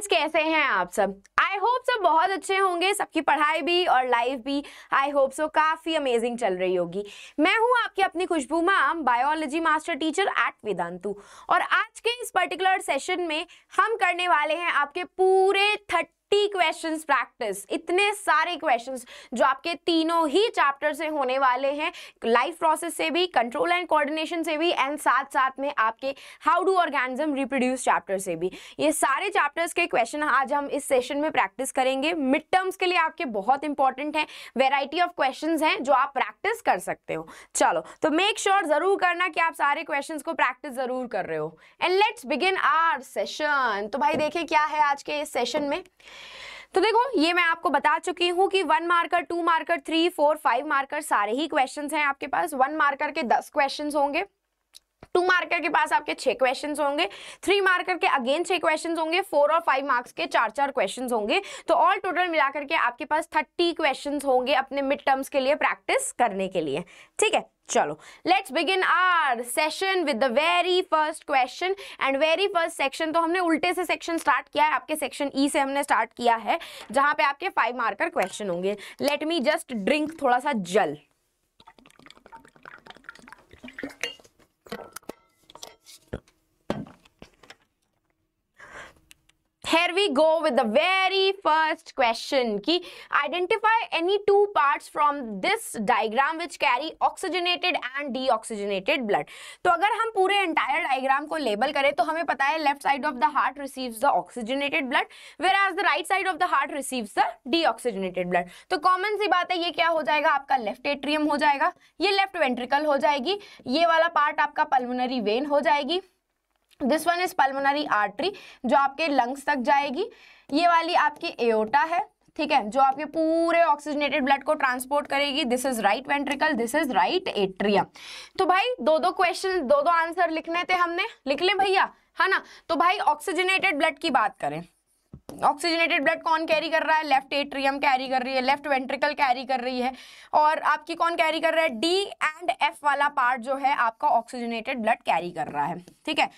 Friends कैसे हैं आप सब आई होप सब बहुत अच्छे होंगे सबकी पढ़ाई भी और लाइफ भी आई होप सो काफ़ी अमेजिंग चल रही होगी मैं हूं आपकी अपनी Khushboo ma'am biology master teacher at Vedantu और आज के इस पर्टिकुलर सेशन में हम करने वाले हैं आपके पूरे थर्टी 50 क्वेश्चन प्रैक्टिस इतने सारे क्वेश्चन जो आपके तीनों ही चैप्टर से होने वाले हैं लाइफ प्रोसेस से भी कंट्रोल एंड कोऑर्डिनेशन से भी एंड साथ साथ में आपके how do organism reproduce chapter से भी ये सारे चैप्टर्स के क्वेश्चन आज हम इस सेशन में प्रैक्टिस करेंगे मिड टर्म्स के लिए आपके बहुत इंपॉर्टेंट है वेराइटी ऑफ क्वेश्चन हैं जो आप प्रैक्टिस कर सकते हो चलो तो मेक श्योर sure जरूर करना कि आप सारे क्वेश्चन को प्रैक्टिस जरूर कर रहे हो and let's begin our session तो भाई देखिए क्या है आज के इस सेशन में तो देखो ये मैं आपको बता चुकी हूँ कि one marker two marker three four five marker सारे ही क्वेश्चन हैं आपके पास वन मार्कर के दस क्वेश्चन होंगे टू मार्कर के पास आपके छह क्वेश्चन होंगे थ्री मार्कर के अगेन छह क्वेश्चन होंगे फोर और फाइव मार्क्स के चार चार क्वेश्चन होंगे तो ऑल टोटल मिलाकर के आपके पास थर्टी क्वेश्चन होंगे अपने मिड टर्म्स के लिए प्रैक्टिस करने के लिए ठीक है चलो let's begin our session with the very first question and very first section तो हमने उल्टे से सेक्शन स्टार्ट किया है आपके सेक्शन ई e से हमने स्टार्ट किया है जहां पे आपके फाइव मार्कर क्वेश्चन होंगे लेट मी जस्ट ड्रिंक थोड़ा सा जल we go with the very first question की identify any two part from this diagram which carry oxygenated and deoxygenated blood तो अगर हम पूरे एंटायर डायग्राम को लेबल करें तो हमें पता है left side of the heart receive the oxygenated blood whereas the right side of the heart receive the deoxygenated blood तो कॉमन सी बात है ये क्या हो जाएगा आपका लेफ्ट एट्रियम हो जाएगा ये लेफ्ट वेंट्रिकल हो जाएगी ये वाला पार्ट आपका पल्मोनरी वेन हो जाएगी this one is pulmonary artery जो आपके लंग्स तक जाएगी ये वाली आपकी एओटा है ठीक है जो आपके पूरे ऑक्सीजनेटेड ब्लड को ट्रांसपोर्ट करेगी this is right ventricle this is right atria तो भाई दो दो क्वेश्चन दो दो आंसर लिखने थे हमने लिख ले भैया है हाँ ना तो भाई ऑक्सीजनेटेड ब्लड की बात करें ऑक्सीजनेटेड ब्लड कौन कैरी कर रहा है लेफ्ट एट्रियम कैरी कर रही है लेफ्ट वेंट्रिकल कैरी कर रही है और आपकी कौन कैरी कर रहा है डी एंड एफ वाला पार्ट जो है आपका ऑक्सीजनेटेड ब्लड कैरी कर रहा है ठीक है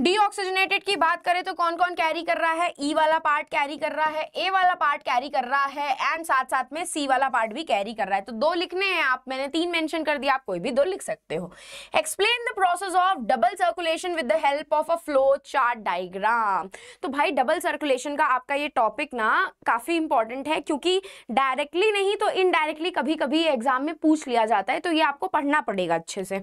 डीऑक्सीजनेटेड की बात करें तो कौन कौन कैरी कर रहा है ई e वाला पार्ट कैरी कर रहा है ए वाला पार्ट कैरी कर रहा है एंड साथ साथ में सी वाला पार्ट भी कैरी कर रहा है तो दो लिखने हैं आप मैंने तीन मेंशन कर दिया आप कोई भी दो लिख सकते हो explain the process of double circulation with the help of a flow chart diagram तो भाई डबल सर्कुलेशन का आपका ये टॉपिक ना काफी इंपॉर्टेंट है क्योंकि डायरेक्टली नहीं तो इनडायरेक्टली कभी कभी एग्जाम में पूछ लिया जाता है तो ये आपको पढ़ना पड़ेगा अच्छे से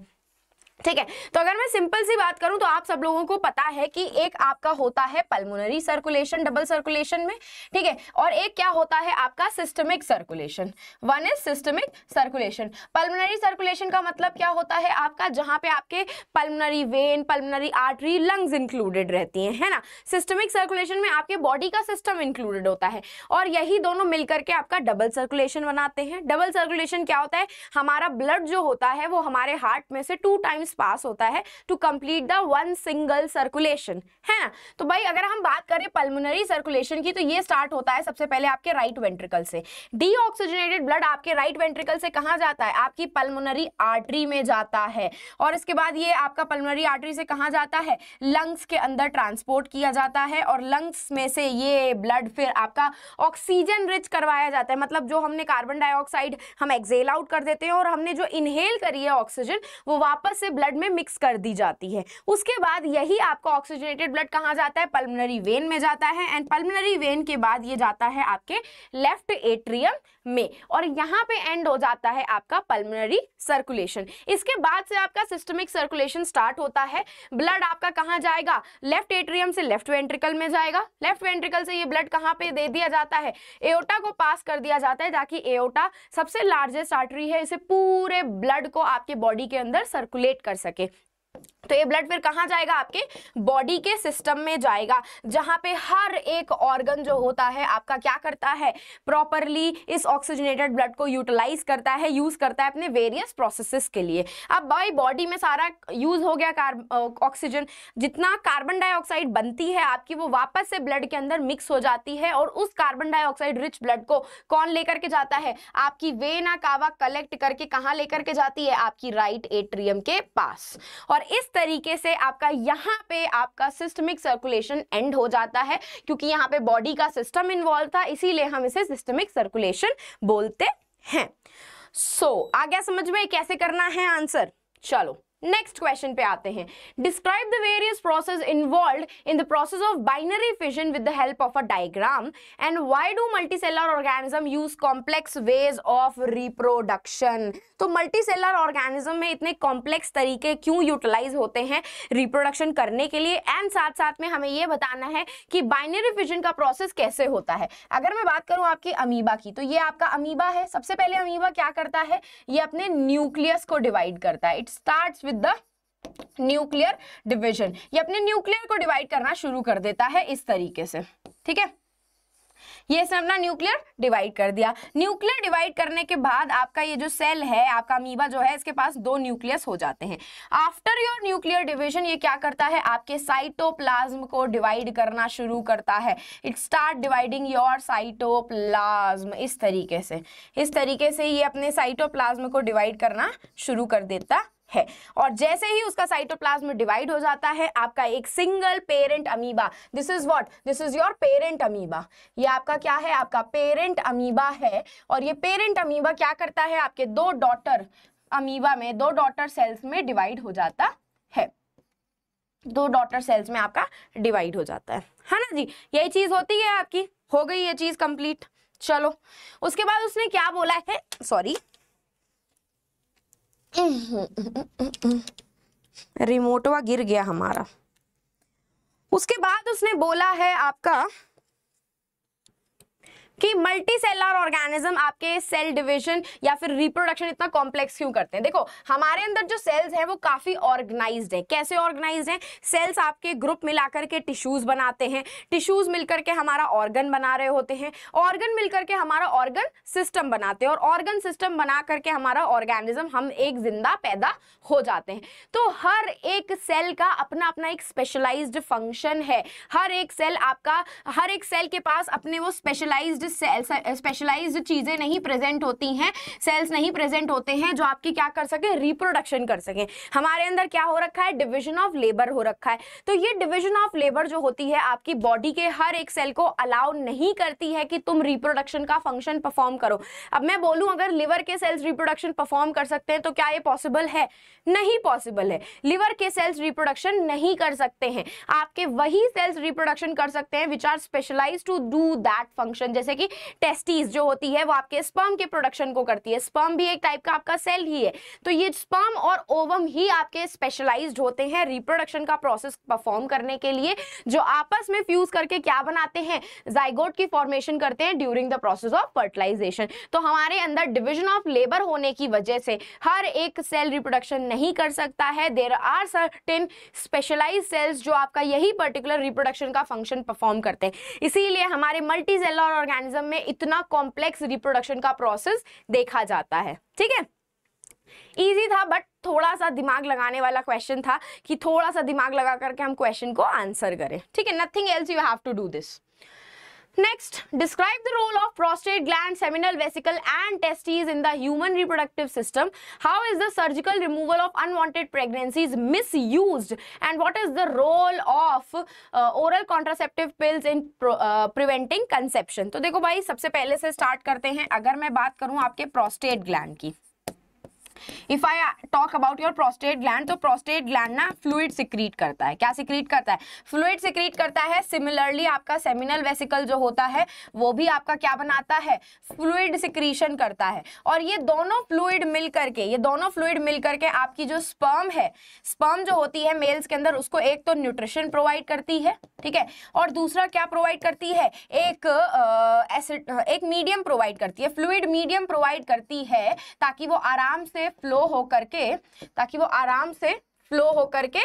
ठीक है तो अगर मैं सिंपल सी बात करूं तो आप सब लोगों को पता है कि एक आपका होता है पल्मोनरी सर्कुलेशन डबल सर्कुलेशन में ठीक है और एक क्या होता है आपका systemic circulation one is systemic circulation pulmonary circulation का मतलब क्या होता है आपका जहां पे आपके pulmonary vein pulmonary artery lungs included रहती हैं है ना सिस्टमिक सर्कुलेशन में आपके बॉडी का सिस्टम इंक्लूडेड होता है और यही दोनों मिलकर के आपका डबल सर्कुलेशन बनाते हैं डबल सर्कुलेशन क्या होता है हमारा ब्लड जो होता है वो हमारे हार्ट में से टू टाइम्स इलेक्ट्रॉन्स पास होता है to complete the one single circulation है ना तो भाई अगर हम बात करें पल्मोनरी सर्कुलेशन की तो ये स्टार्ट होता है सबसे पहले आपके राइट वेंट्रिकल से डीऑक्सीजनेटेड ब्लड आपके राइट वेंट्रिकल से कहाँ जाता है आपकी पल्मोनरी आर्टरी में जाता है और इसके बाद ये आपका पल्मोनरी आर्टरी से कहाँ जाता है लंग्स के अंदर ट्रांसपोर्ट किया जाता है और लंग्स में से ये ब्लड फिर आपका ऑक्सीजन रिच करवाया जाता है मतलब जो हमने कार्बन डाइऑक्साइड हम एक्सेल आउट कर देते हैं और हमने जो इनहेल करी है ऑक्सीजन वो वापस से ब्लड में मिक्स कर दी जाती है उसके बाद यही आपका ऑक्सीजनेटेड ब्लड कहाँ जाता है पल्मनरी वेन में जाता है एंड पल्मनरी वेन के बाद ये जाता है आपके लेफ्ट एट्रियम में और यहाँ पे एंड हो जाता है आपका पल्मोनरी सर्कुलेशन इसके बाद से आपका सिस्टमिक सर्कुलेशन स्टार्ट होता है ब्लड आपका कहाँ जाएगा लेफ्ट एट्रियम से लेफ्ट वेंट्रिकल में जाएगा लेफ्ट वेंट्रिकल से ये ब्लड कहाँ पे दे दिया जाता है एओटा को पास कर दिया जाता है ताकि एओटा सबसे लार्जेस्ट आर्टरी है इसे पूरे ब्लड को आपके बॉडी के अंदर सर्कुलेट कर सके तो ये ब्लड फिर कहाँ जाएगा आपके बॉडी के सिस्टम में जाएगा जहाँ पे हर एक ऑर्गन जो होता है आपका क्या करता है प्रॉपरली इस ऑक्सीजनेटेड ब्लड को यूटिलाइज करता है यूज़ करता है अपने वेरियस प्रोसेसेस के लिए अब भाई बॉडी में सारा यूज़ हो गया ऑक्सीजन जितना कार्बन डाइऑक्साइड बनती है आपकी वो वापस से ब्लड के अंदर मिक्स हो जाती है और उस कार्बन डाइऑक्साइड रिच ब्लड को कौन लेकर के जाता है आपकी वेना कावा कलेक्ट करके कहाँ लेकर के जाती है आपकी राइट एट्रियम के पास और इस तरीके से आपका यहाँ पे आपका सिस्टमिक सर्कुलेशन एंड हो जाता है क्योंकि यहाँ पे बॉडी का सिस्टम इन्वॉल्व था इसीलिए हम इसे सिस्टमिक सर्कुलेशन बोलते हैं सो so, आ गया समझ में कैसे करना है आंसर चलो नेक्स्ट क्वेश्चन पे आते हैं describe the various process involve in the process of binary fission with the help of a diagram and why do multicellular organism use complex ways of reproduction तो मल्टीसेलर ऑर्गेनिज्म में इतने complex तरीके क्यों utilise होते हैं reproduction करने के लिए एंड साथ साथ में हमें ये बताना है कि बाइनरी फिजन का प्रोसेस कैसे होता है अगर मैं बात करूँ आपकी अमीबा की तो ये आपका अमीबा है सबसे पहले अमीबा क्या करता है ये अपने न्यूक्लियस को डिवाइड करता है it start with with the nuclear division ये अपने न्यूक्लियर को डिवाइड करना शुरू कर देता है इस तरीके से ठीक है ये इसने अपना न्यूक्लियर डिवाइड कर दिया न्यूक्लियर डिवाइड करने के बाद आपका ये जो सेल है आपका अमीबा जो है इसके पास दो न्यूक्लियस हो जाते हैं आफ्टर योर न्यूक्लियर डिवीजन ये क्या करता है आपके साइटोप्लाज्म को डिवाइड करना शुरू करता है it start dividing your cytoplasm इस तरीके से इस तरीके से ये अपने साइटोप्लाज्म को डिवाइड करना शुरू कर देता है और जैसे ही उसका साइटोप्लाज्म डिवाइड हो जाता है आपका एक single parent amoeba this is what this is your parent amoeba ये आपका क्या है आपका पेरेंट अमीबा है और ये पेरेंट अमीबा क्या करता है आपके दो डॉटर अमीबा में दो डॉटर सेल्स में डिवाइड हो जाता है दो डॉटर सेल्स में आपका डिवाइड हो जाता है है ना जी यही चीज होती है आपकी हो गई ये चीज कंप्लीट चलो उसके बाद उसने क्या बोला है सॉरी रिमोटवा गिर गया हमारा उसके बाद उसने बोला है आपका कि मल्टी सेलर ऑर्गेनिज्म आपके सेल डिविजन या फिर रिप्रोडक्शन इतना कॉम्प्लेक्स क्यों करते हैं देखो हमारे अंदर जो सेल्स हैं वो काफी ऑर्गेनाइज्ड है कैसे ऑर्गेनाइज्ड है सेल्स आपके ग्रुप मिलाकर के टिश्यूज बनाते हैं टिश्यूज मिलकर के हमारा ऑर्गन बना रहे होते हैं ऑर्गन मिलकर के हमारा ऑर्गन सिस्टम बनाते हैं और ऑर्गन सिस्टम बना करके हमारा ऑर्गेनिज्म हम एक जिंदा पैदा हो जाते हैं तो हर एक सेल का अपना अपना एक स्पेशलाइज्ड फंक्शन है हर एक सेल आपका हर एक सेल के पास अपने वो स्पेशलाइज्ड जो सेल्स स्पेशलाइज्ड चीज़ें नहीं प्रेजेंट होती हैं सेल्स नहीं प्रेजेंट होते हैं जो आपकी क्या कर सके रिप्रोडक्शन कर सके हमारे अंदर क्या हो रखा है डिविजन ऑफ लेबर हो रखा है तो ये डिविजन ऑफ लेबर जो होती है आपकी बॉडी के हर एक सेल को अलाउ नहीं करती है कि तुम रिप्रोडक्शन का फंक्शन परफॉर्म करो अब मैं बोलूं अगर लिवर के सेल्स रिप्रोडक्शन परफॉर्म कर सकते हैं तो क्या ये पॉसिबल है नहीं पॉसिबल है लिवर के सेल्स रिप्रोडक्शन नहीं कर सकते हैं आपके वही सेल्स रिप्रोडक्शन कर सकते हैं which are specialise to do that function जैसे जैसे कि टेस्टीज जो होती है वो आपके स्पर्म के प्रोडक्शन को करती है स्पर्म भी एक टाइप का आपका सेल ही है तो ये स्पर्म और ओवम ही आपके स्पेशलाइज होते हैं रिप्रोडक्शन का प्रोसेस परफॉर्म करने के लिए जो आपस में फ्यूज करके क्या बनाते हैं जाइगोट की फॉर्मेशन करते हैं during the process of fertilisation तो हमारे अंदर डिविजन ऑफ लेबर होने की वजह से हर एक सेल रिप्रोडक्शन नहीं कर सकता है there are certain specialise cells जो आपका यही पर्टिकुलर रिप्रोडक्शन का फंक्शन परफॉर्म करते हैं इसीलिए हमारे मल्टी सेलर ऑर्गेनिक ऑर्गेनिज्म में इतना कॉम्प्लेक्स रिप्रोडक्शन का प्रोसेस देखा जाता है ठीक है इजी था बट थोड़ा सा दिमाग लगाने वाला क्वेश्चन था कि थोड़ा सा दिमाग लगा करके हम क्वेश्चन को आंसर करें ठीक है nothing else you have to do this next describe the role of prostate gland seminal vesicle and testes in the human reproductive system how is the surgical removal of unwanted pregnancies miss and what is the role of oral contraceptive pills in preventing conception तो देखो भाई सबसे पहले से start करते हैं अगर मैं बात करूँ आपके प्रोस्टेट ग्लैंड की if I talk about your prostate gland तो प्रोस्टेट ग्लैंड ना फ्लूड सिक्रीट करता है क्या सिक्रीट करता है फ्लूड सिक्रीट करता है सिमिलरली आपका सेमिनल वेसिकल जो होता है वो भी आपका क्या बनाता है फ्लूड सिक्रीशन करता है और ये दोनों फ्लूड मिल करके ये दोनों फ्लूड मिल करके आपकी जो स्पर्म है स्पर्म जो होती है मेल्स के अंदर उसको एक तो न्यूट्रिशन प्रोवाइड करती है ठीक है और दूसरा क्या प्रोवाइड करती है एक एसिड एक मीडियम प्रोवाइड करती है फ्लूड मीडियम प्रोवाइड करती है ताकि वो आराम से फ्लो हो करके ताकि वो आराम से फ्लो होकर के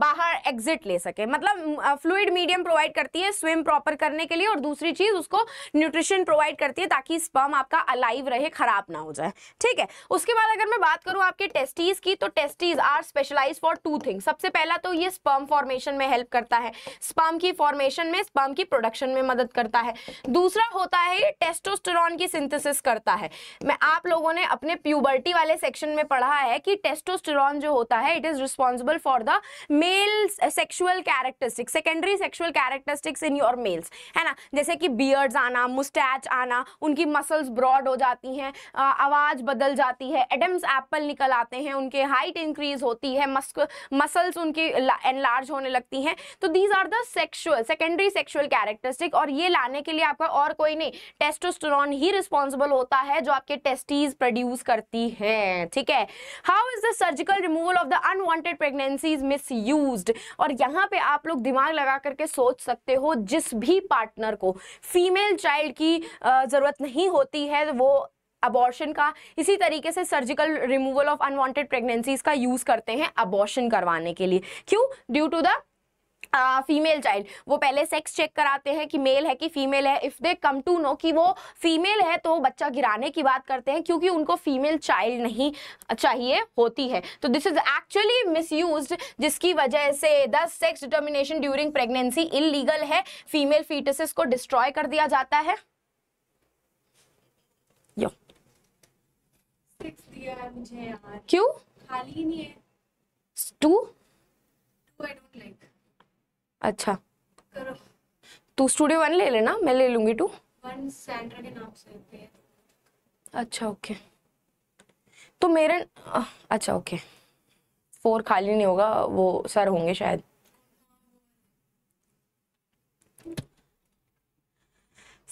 बाहर एग्जिट ले सके मतलब फ्लूड मीडियम प्रोवाइड करती है स्विम प्रॉपर करने के लिए और दूसरी चीज उसको न्यूट्रिशन प्रोवाइड करती है ताकि स्पर्म आपका अलाइव रहे खराब ना हो जाए ठीक है उसके बाद अगर मैं बात करूँ आपके टेस्टीज की तो testes are specialise for two things सबसे पहला तो ये स्पर्म फॉर्मेशन में हेल्प करता है स्पर्म की फॉर्मेशन में स्पर्म की प्रोडक्शन में मदद करता है दूसरा होता है टेस्टोस्टेरॉन की सिंथेसिस करता है मैं आप लोगों ने अपने प्यूबर्टी वाले सेक्शन में पढ़ा है कि टेस्टोस्टेरॉन जो होता है it is responsible for the male sexual characteristics secondary sexual characteristics in your males है ना जैसे कि बियर्ड्स आना मुस्टैच आना उनकी मसल्स ब्रॉड हो जाती हैं आवाज़ बदल जाती है एडम्स एप्पल निकल आते हैं उनके हाइट इंक्रीज होती है मसल्स उनकी एनलार्ज होने लगती हैं तो these are the sexual secondary sexual characteristic और ये लाने के लिए आपका और कोई नहीं टेस्टोस्टेरॉन ही रिस्पॉन्सिबल होता है जो आपके टेस्टीज प्रोड्यूस करती है ठीक है how is the surgical removal of the un unwanted pregnancies miss use और यहाँ पे आप लोग दिमाग लगा करके सोच सकते हो जिस भी पार्टनर को फीमेल चाइल्ड की ज़रूरत नहीं होती है वो अबॉर्शन का इसी तरीके से surgical removal of unwanted pregnancies का यूज़ करते हैं अबॉर्शन करवाने के लिए क्यों due to the female child वो पहले सेक्स चेक कराते हैं कि मेल है कि फीमेल है if they come to know कि वो फीमेल है तो बच्चा गिराने की बात करते हैं क्योंकि उनको फीमेल चाइल्ड नहीं चाहिए होती है तो दिस इज एक्चुअली मिसयूज्ड जिसकी वजह से the sex determination during pregnancy illegal है फीमेल फीटसिस को डिस्ट्रॉय कर दिया जाता है यो क्यों खाली नहीं है to to I don't like अच्छा तू स्टूडियो वन ले लेना मैं ले लूंगी टू अच्छा ओके तो मेरे न... अच्छा ओके फोर खाली नहीं होगा वो सर होंगे शायद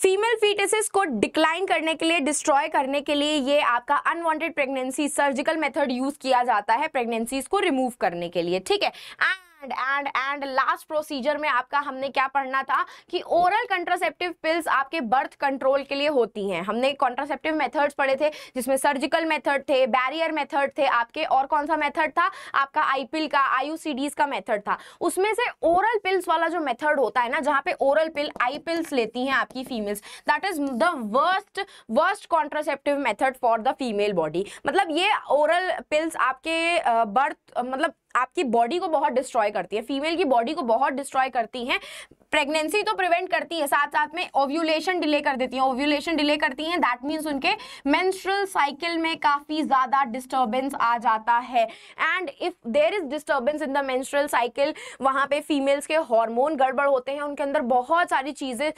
फीमेल फीटेसिस को डिक्लाइन करने के लिए डिस्ट्रॉय करने के लिए ये आपका unwanted pregnancy surgical method use किया जाता है प्रेगनेंसीज को रिमूव करने के लिए ठीक है आ... and and and last procedure में आपका हमने क्या पढ़ना था कि ओरल कंट्रासेप्टिव पिल्स आपके बर्थ कंट्रोल के लिए होती हैं हमने कॉन्ट्रासेप्टिव मेथड्स पढ़े थे जिसमें सर्जिकल मेथड थे बैरियर मेथड थे आपके और कौन सा मेथड था आपका आईपिल का आईयूसीडीज का मेथड था उसमें से ओरल पिल्स वाला जो मेथड होता है ना जहाँ पे ओरल पिल आई पिल्स लेती हैं आपकी females that is the worst worst contraceptive method for the female body मतलब ये ओरल पिल्स आपके बर्थ मतलब आपकी बॉडी को बहुत डिस्ट्रॉय करती है फीमेल की बॉडी को बहुत डिस्ट्रॉय करती हैं प्रेगनेंसी तो प्रिवेंट करती है साथ साथ में ओव्यूलेशन डिले कर देती हैं ओव्यूलेशन डिले करती हैं दैट मीन्स उनके मेंस्ट्रुअल साइकिल में काफ़ी ज़्यादा डिस्टर्बेंस आ जाता है and if there is disturbance in the menstrual cycle वहाँ पे फीमेल्स के हार्मोन गड़बड़ होते हैं उनके अंदर बहुत सारी चीज़ें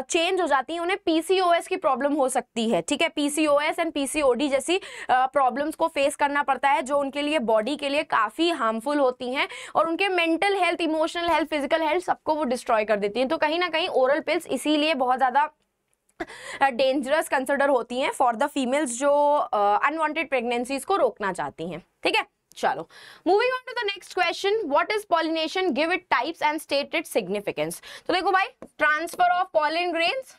चेंज हो जाती हैं उन्हें पीसीओएस की प्रॉब्लम हो सकती है ठीक है पीसीओएस एंड पीसीओडी जैसी प्रॉब्लम्स को फेस करना पड़ता है जो उनके लिए बॉडी के लिए काफ़ी हार्मफुल होती हैं और उनके mental health emotional health physical health सबको वो डिस्ट्रॉय कर देती हैं तो कहीं ना कहीं ओरल पिल्स इसीलिए बहुत ज़्यादा डेंजरस कंसिडर होती हैं फॉर द फीमेल्स जो अनवांटेड uh, प्रेगनेंसीज को रोकना चाहती हैं ठीक है चलो moving on to the next question what is pollination give it types and stated significance तो देखो भाई transfer of pollen grains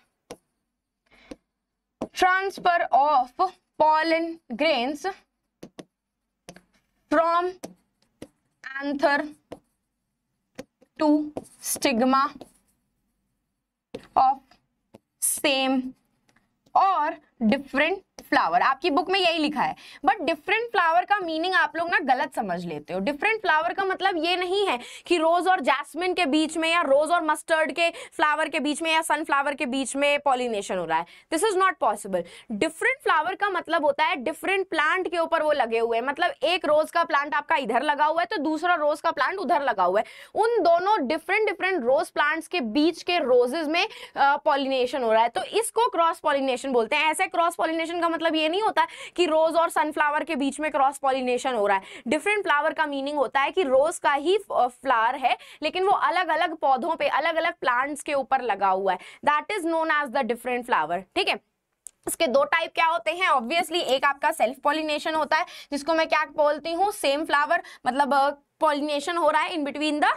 transfer of pollen grains from anther to stigma of same और डिफरेंट फ्लावर आपकी book में यही लिखा है but different flower का मीनिंग आप लोग ना गलत समझ लेते हो डिफरेंट फ्लावर का मतलब ये नहीं है कि रोज और जैस्मिन के बीच में या रोज और मस्टर्ड के फ्लावर के बीच में या सनफ्लावर के बीच में पॉलिनेशन हो रहा है this is not possible different flower का मतलब होता है डिफरेंट प्लांट के ऊपर वो लगे हुए हैं मतलब एक रोज का प्लांट आपका इधर लगा हुआ है तो दूसरा रोज का प्लांट उधर लगा हुआ है उन दोनों डिफरेंट डिफरेंट रोज प्लांट्स के बीच के रोजेज में पॉलिनेशन हो रहा है तो इसको क्रॉस पॉलिनेशन बोलते हैं ऐसे क्रॉस पॉलिनेशन का मतलब मतलब ये नहीं होता कि रोज और सनफ्लावर के बीच में क्रॉस पॉलिनेशन हो रहा है डिफरेंट फ्लावर का मीनिंग होता है कि रोज का ही फ्लावर है लेकिन वो अलग अलग पौधों पे अलग अलग प्लांट्स के ऊपर लगा हुआ है that is known as the different flower ठीक है इसके दो टाइप क्या होते हैं ऑब्वियसली एक आपका सेल्फ पॉलिनेशन होता है जिसको मैं क्या बोलती हूँ सेम फ्लावर मतलब पॉलिनेशन हो रहा है in between the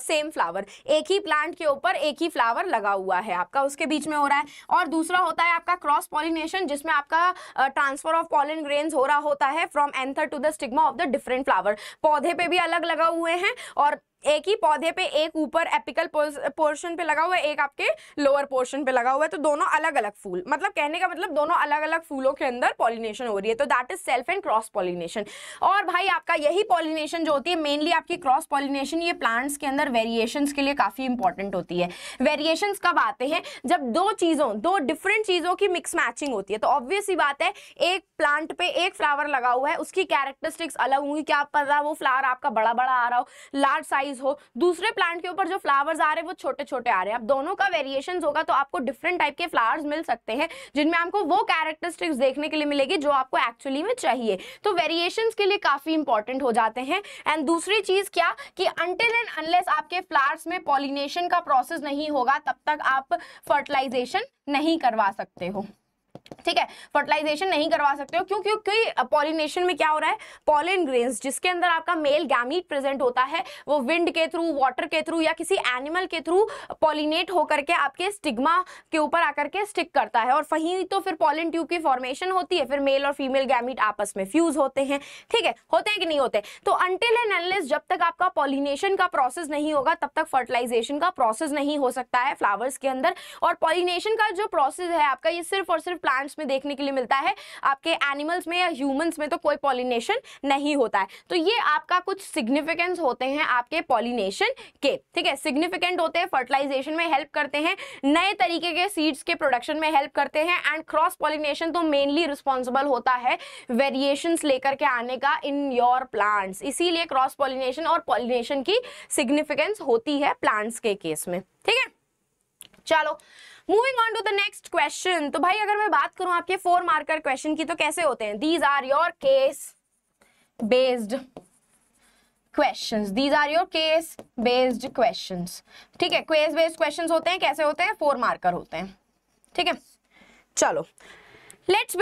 same flower एक ही प्लांट के ऊपर एक ही फ्लावर लगा हुआ है आपका उसके बीच में हो रहा है और दूसरा होता है आपका क्रॉस पॉलिनेशन जिसमें आपका ट्रांसफर ऑफ पॉलिन ग्रेन्स हो रहा होता है from anther to the stigma of the different flower पौधे पे भी अलग लगा हुए हैं और एक ही पौधे पे एक ऊपर एपिकल पोर्शन पे लगा हुआ है एक आपके लोअर पोर्शन पे लगा हुआ है तो दोनों अलग अलग फूल मतलब कहने का मतलब दोनों अलग अलग फूलों के अंदर पॉलिनेशन हो रही है तो that is self and cross pollination और भाई आपका यही पॉलिनेशन जो होती है मेनली आपकी क्रॉस पॉलिनेशन ये प्लांट्स के अंदर वेरिएशन के लिए काफी इंपॉर्टेंट होती है वेरिएशन कब आते हैं जब दो चीजों दो डिफरेंट चीजों की मिक्स मैचिंग होती है तो ऑब्वियस ही बात है एक प्लांट पे एक फ्लावर लगा हुआ है उसकी कैरेक्टरिस्टिक्स अलग होंगी क्या पता वो फ्लावर आपका बड़ा बड़ा आ रहा हो लार्ज साइज चीज हो दूसरे प्लांट के ऊपर जो फ्लावर्स आ रहे हैं वो छोटे छोटे आ रहे हैं अब दोनों का वेरिएशन होगा तो आपको डिफरेंट टाइप के फ्लावर्स मिल सकते हैं जिनमें आपको वो कैरेक्टरिस्टिक्स देखने के लिए मिलेगी जो आपको एक्चुअली में चाहिए तो वेरिएशन के लिए काफी इंपॉर्टेंट हो जाते हैं एंड दूसरी चीज क्या कि अनटिल एंड अनलेस आपके फ्लावर्स में पॉलिनेशन का प्रोसेस नहीं होगा तब तक आप फर्टिलाइजेशन नहीं करवा सकते हो ठीक है फर्टिलाइजेशन नहीं करवा सकते हो क्यों क्यों क्योंकि पॉलिनेशन में क्या हो रहा है पॉलिन ग्रेन्स जिसके अंदर आपका मेल गैमीट प्रेजेंट होता है वो विंड के थ्रू वाटर के थ्रू या किसी एनिमल के थ्रू पॉलिनेट होकर के आपके स्टिग्मा के ऊपर आकर के स्टिक करता है और वहीं तो फिर पॉलिन ट्यूब की फॉर्मेशन होती है फिर मेल और फीमेल गैमीट आपस में फ्यूज होते हैं ठीक है होते हैं कि नहीं होते तो अंटिल एंड एनलिस जब तक आपका पॉलिनेशन का प्रोसेस नहीं होगा तब तक फर्टिलाइजेशन का प्रोसेस नहीं हो सकता है फ्लावर्स के अंदर और पॉलिनेशन का जो प्रोसेस है आपका ये सिर्फ और सिर्फ प्लांट प्लांट्स में देखने के लिए मिलता है आपके एनिमल्स में या ह्यूमंस में तो कोई पॉलिनेशन नहीं होता है तो ये आपका कुछ सिग्निफिकेंस होते हैं आपके पॉलिनेशन के ठीक है सिग्निफिकेंट होते हैं फर्टिलाइजेशन में हेल्प करते हैं नए तरीके के सीड्स के प्रोडक्शन में हेल्प करते हैं एंड क्रॉस पॉलिनेशन तो मेनली रिस्पॉन्सिबल होता है वेरिएशंस लेकर के आने का इन योर प्लांट्स इसीलिए क्रॉस पॉलिनेशन और पॉलिनेशन की सिग्निफिकेंस होती है प्लांट्स के केस में ठीक है चलो moving on to the next question तो भाई अगर मैं बात करूं आपके फोर मार्कर क्वेश्चन की तो कैसे होते हैं these are your case based questions these are your case based questions ठीक है बेस्ड क्वेश्चंस होते हैं कैसे होते हैं फोर मार्कर होते हैं ठीक है चलो uh, तो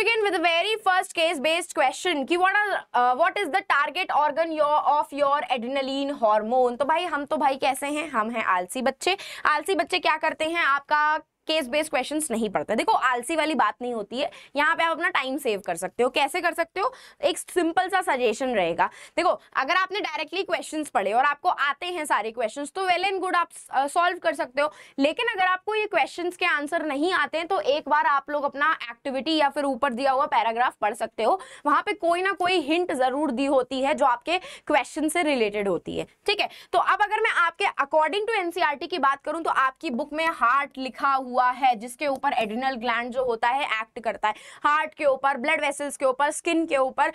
भाई हम तो भाई कैसे हैं हम हैं आलसी बच्चे आलसी बच्चे क्या करते हैं आपका केस बेस्ड क्वेश्चन नहीं पढ़ते देखो आलसी वाली बात नहीं होती है यहाँ पे आप अपना टाइम सेव कर सकते हो कैसे कर सकते हो एक सिंपल सा सजेशन रहेगा देखो अगर आपने डायरेक्टली क्वेश्चन पढ़े और आपको आते हैं सारे क्वेश्चन तो वेल एंड गुड आप सॉल्व कर सकते हो लेकिन अगर आपको ये क्वेश्चन के आंसर नहीं आते हैं तो एक बार आप लोग अपना एक्टिविटी या फिर ऊपर दिया हुआ पैराग्राफ पढ़ सकते हो वहां पे कोई ना कोई हिंट जरूर दी होती है जो आपके क्वेश्चन से रिलेटेड होती है ठीक है तो अब अगर मैं आपके अकॉर्डिंग टू एनसीआर की बात करूं तो आपकी बुक में हार्ट लिखा हुआ हुआ है जिसके ऊपर एडिनल ग्लैंड जो होता है एक्ट करता है हार्ट के ऊपर ब्लड वेसल्स के ऊपर स्किन के ऊपर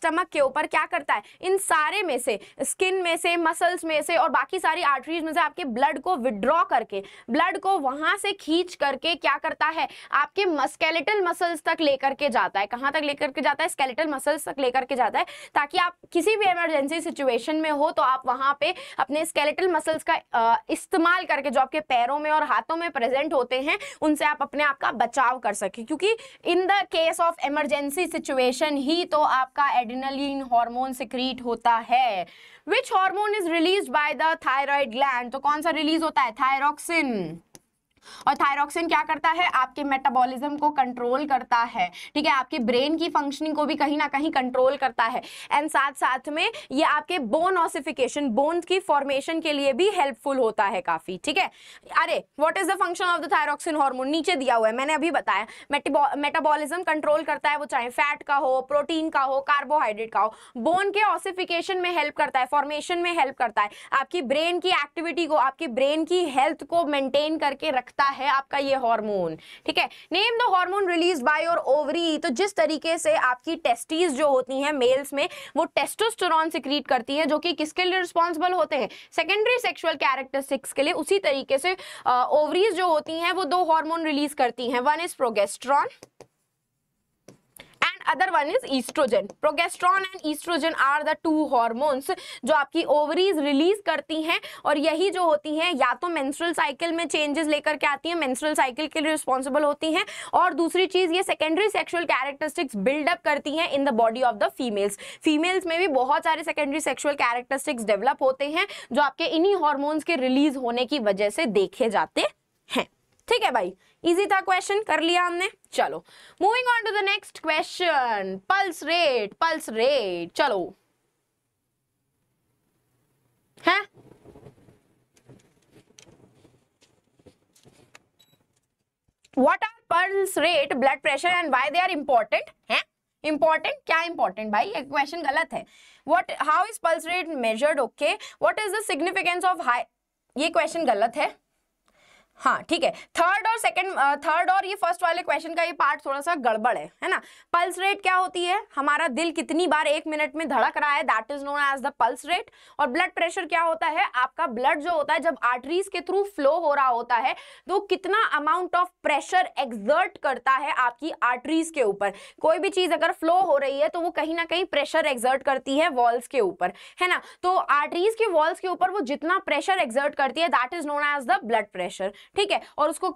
स्टमक के ऊपर क्या करता है इन सारे में से स्किन में से मसल्स में से और बाकी सारी आर्टरीज में से आपके ब्लड को विड्रॉ करके ब्लड को वहां से खींच करके क्या करता है आपके स्केलेटल मसल्स तक लेकर के जाता है कहाँ तक लेकर के जाता है स्केलेटल मसल्स तक लेकर के जाता है ताकि आप किसी भी इमरजेंसी सिचुएशन में हो तो आप वहां पे अपने स्केलेटल मसल्स का इस्तेमाल करके जो आपके पैरों में और हाथों में प्रेजेंट होते हैं उनसे आप अपने आप का बचाव कर सकें क्योंकि in the case of emergency situation ही तो आपका एडिनलिन हार्मोन सिक्रीट होता है which hormone is release by the thyroid gland तो कौन सा रिलीज होता है थायरोक्सिन और थायरोक्सिन क्या करता है आपके मेटाबॉलिज्म को कंट्रोल करता है ठीक है आपके ब्रेन की फंक्शनिंग को भी कहीं ना कहीं कंट्रोल करता है एंड साथ साथ में ये आपके बोन ऑसिफिकेशन बोन की फॉर्मेशन के लिए भी हेल्पफुल होता है काफी ठीक है अरे what is the function of the thyroxine hormone नीचे दिया हुआ है मैंने अभी बताया मेटाबॉलिज्म कंट्रोल करता है वो चाहे फैट का हो प्रोटीन का हो कार्बोहाइड्रेट का हो बोन के ऑसिफिकेशन में हेल्प करता है फॉर्मेशन में हेल्प करता है आपकी ब्रेन की एक्टिविटी को आपकी ब्रेन की हेल्थ को मेंटेन करके रख रखता है आपका ये हार्मोन ठीक है name the hormone release by your ovary तो जिस तरीके से आपकी टेस्टीज जो होती हैं मेल्स में वो टेस्टोस्टेरॉन सिक्रीट करती है जो कि किसके लिए रिस्पॉन्सिबल होते हैं सेकेंडरी सेक्सुअल कैरेक्टरिस्टिक्स के लिए उसी तरीके से ओवरीज जो होती हैं वो दो हार्मोन रिलीज करती हैं one is progesterone other one is oestrogen progesterone and oestrogen are the two hormones जो आपकी ओवरीज रिलीज करती हैं और यही जो होती हैं या तो मेंस्ट्रुअल साइकिल में चेंजेस लेकर के आती हैं मेंस्ट्रुअल साइकिल के लिए रिस्पॉन्सिबल होती हैं और दूसरी चीज ये सेकेंडरी सेक्सुअल कैरेक्टरिस्टिक्स बिल्डअप करती हैं in the body of the females females में भी बहुत सारे सेकेंडरी सेक्सुअल कैरेक्टरिस्टिक्स डेवलप होते हैं जो आपके इन्हीं हॉर्मोन्स के रिलीज होने की वजह से देखे जाते हैं ठीक है भाई इजी था क्वेश्चन कर लिया हमने चलो moving on to the next question pulse rate pulse rate चलो है what are pulse rate blood pressure and why they are important है इंपॉर्टेंट क्या इंपॉर्टेंट भाई ये क्वेश्चन गलत है what how is pulse rate measured okay what is the significance of high ये question गलत है हाँ ठीक है थर्ड और सेकंड थर्ड और ये फर्स्ट वाले क्वेश्चन का ये पार्ट थोड़ा सा गड़बड़ है है ना पल्स रेट क्या होती है हमारा दिल कितनी बार एक मिनट में धड़क रहा है that is known as the pulse rate और ब्लड प्रेशर क्या होता है आपका ब्लड जो होता है जब आर्टरीज के थ्रू फ्लो हो रहा होता है तो कितना अमाउंट ऑफ प्रेशर एग्जर्ट करता है आपकी आर्टरीज के ऊपर कोई भी चीज अगर फ्लो हो रही है तो वो कहीं ना कहीं प्रेशर एग्जर्ट करती है वॉल्स के ऊपर है ना तो आर्टरीज के वॉल्स के ऊपर वो जितना प्रेशर एग्जर्ट करती है that is known as the blood pressure ठीक है और उसको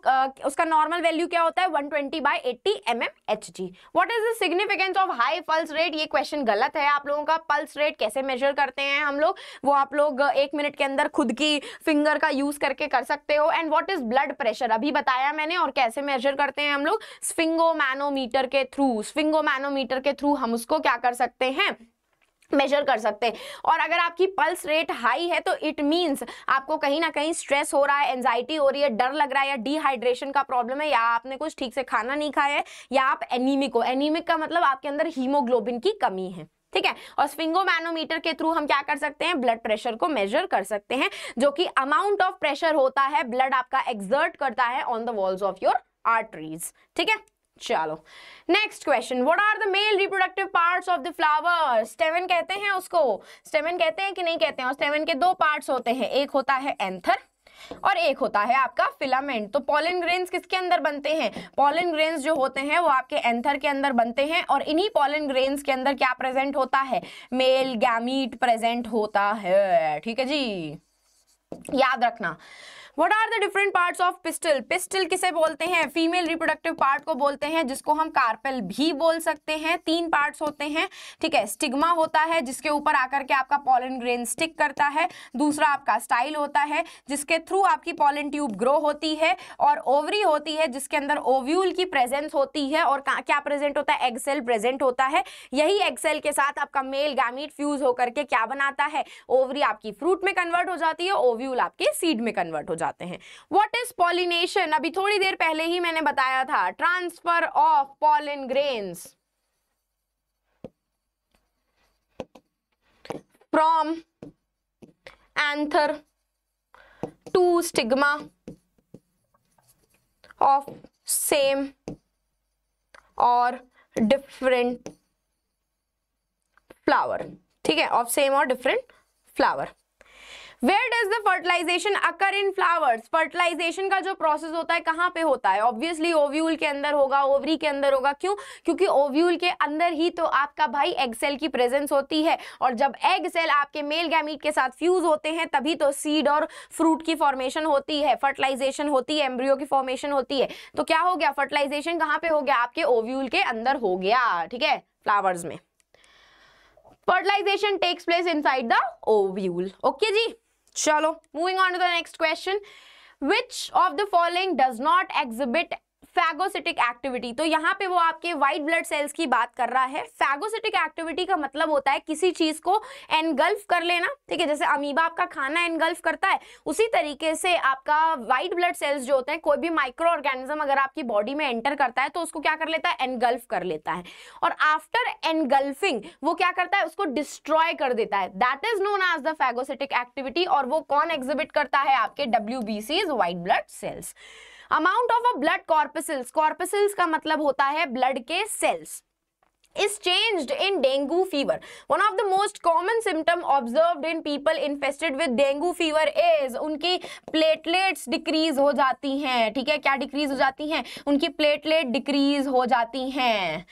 उसका नॉर्मल वैल्यू क्या होता है 120 twenty by eighty M M H G what is the significance of high pulse rate ये क्वेश्चन गलत है आप लोगों का पल्स रेट कैसे मेजर करते हैं हम लोग वो आप लोग एक मिनट के अंदर खुद की फिंगर का यूज करके कर सकते हो and what is blood pressure अभी बताया मैंने और कैसे मेजर करते हैं हम लोग मैनोमीटर के थ्रू स्फिंगोमैनोमीटर के थ्रू हम उसको क्या कर सकते हैं मेजर कर सकते हैं और अगर आपकी पल्स रेट हाई है तो इट मीन्स आपको कहीं ना कहीं स्ट्रेस हो रहा है एनजाइटी हो रही है डर लग रहा है या डिहाइड्रेशन का प्रॉब्लम है या आपने कुछ ठीक से खाना नहीं खाया है या आप एनीमिक हो एनीमिक का मतलब आपके अंदर हीमोग्लोबिन की कमी है ठीक है और स्विंगोमैनोमीटर के थ्रू हम क्या कर सकते हैं ब्लड प्रेशर को मेजर कर सकते हैं जो कि अमाउंट ऑफ प्रेशर होता है ब्लड आपका एक्सर्ट करता है on the walls of your arteries ठीक है चलो next question what are the male reproductive parts of the flower stamen कहते हैं उसको स्टेमन कहते हैं कि नहीं कहते हैं और स्टेमन के दो पार्ट्स होते हैं एक होता है एंथर और एक होता है आपका फिलामेंट तो पॉलन ग्रेन्स किसके अंदर बनते हैं पॉलन ग्रेन्स जो होते हैं वो आपके एंथर के अंदर बनते हैं और इन्हीं पॉलन ग्रेन्स के अंदर क्या प्रेजेंट होता है मेल गैमीट प्रेजेंट होता है ठीक है जी याद रखना what are the different part of pistil pistil किसे बोलते हैं फीमेल रिप्रोडक्टिव पार्ट को बोलते हैं जिसको हम कार्पेल भी बोल सकते हैं तीन पार्ट होते हैं ठीक है स्टिग्मा होता है जिसके ऊपर आकर के आपका पॉलन ग्रेन स्टिक करता है दूसरा आपका स्टाइल होता है जिसके थ्रू आपकी पॉलन ट्यूब ग्रो होती है और ओवरी होती है जिसके अंदर ओव्यूल की प्रेजेंस होती है और क्या प्रेजेंट होता है एक्सेल प्रेजेंट होता है यही एक्सेल के साथ आपका मेल गैमिट फ्यूज होकर के क्या बनाता है ओवरी आपकी फ्रूट में कन्वर्ट हो जाती है ओव्यूल आपके सीड में कन्वर्ट हो जाती है जाते हैं वॉट इज पॉलिनेशन अभी थोड़ी देर पहले ही मैंने बताया था transfer of pollen grains from anther to stigma of same और डिफरेंट फ्लावर ठीक है ऑफ सेम और different flower where does the fertilisation occur in flowers fertilisation का जो प्रोसेस होता है कहाँ पे होता है ऑब्वियसली ओव्यूल के अंदर होगा ओवरी के अंदर होगा क्यों क्योंकि ओव्यूल के अंदर ही तो आपका भाई एग सेल की प्रेजेंस होती है और जब एग सेल आपके मेल गैमीट के साथ फ्यूज होते हैं तभी तो सीड और फ्रूट की फॉर्मेशन होती है फर्टिलाइजेशन होती है एम्ब्रियो की फॉर्मेशन होती है तो क्या हो गया फर्टिलाइजेशन कहाँ पे हो गया आपके ओव्यूल के अंदर हो गया ठीक है फ्लावर्स में fertilisation takes place inside the ovule okay जी Chalo, moving on to the next question. Which of the following does not exhibit phagocytic activity तो यहाँ पे वो आपके व्हाइट ब्लड सेल्स की बात कर रहा है फैगोसिटिक एक्टिविटी का मतलब होता है किसी चीज को एनगल्फ कर लेना ठीक है जैसे अमीबा आपका खाना एनगल्फ करता है उसी तरीके से आपका व्हाइट ब्लड सेल्स जो होते हैं कोई भी माइक्रो ऑर्गेनिज्म अगर आपकी बॉडी में एंटर करता है तो उसको क्या कर लेता है एनगल्फ कर लेता है और आफ्टर एनगल्फिंग वो क्या करता है उसको डिस्ट्रॉय कर देता है that is known as the phagocytic activity और वो कौन एग्जिबिट करता है आपके W B Cs white blood cells amount of a blood corpuscles corpuscles का मतलब होता है ब्लड के cells is changed in dengue fever. One of the most common symptom observed in people infested with dengue fever is unki platelets decrease ho jati hain theek hai kya decrease ho jati hain unki platelet decrease ho jati hain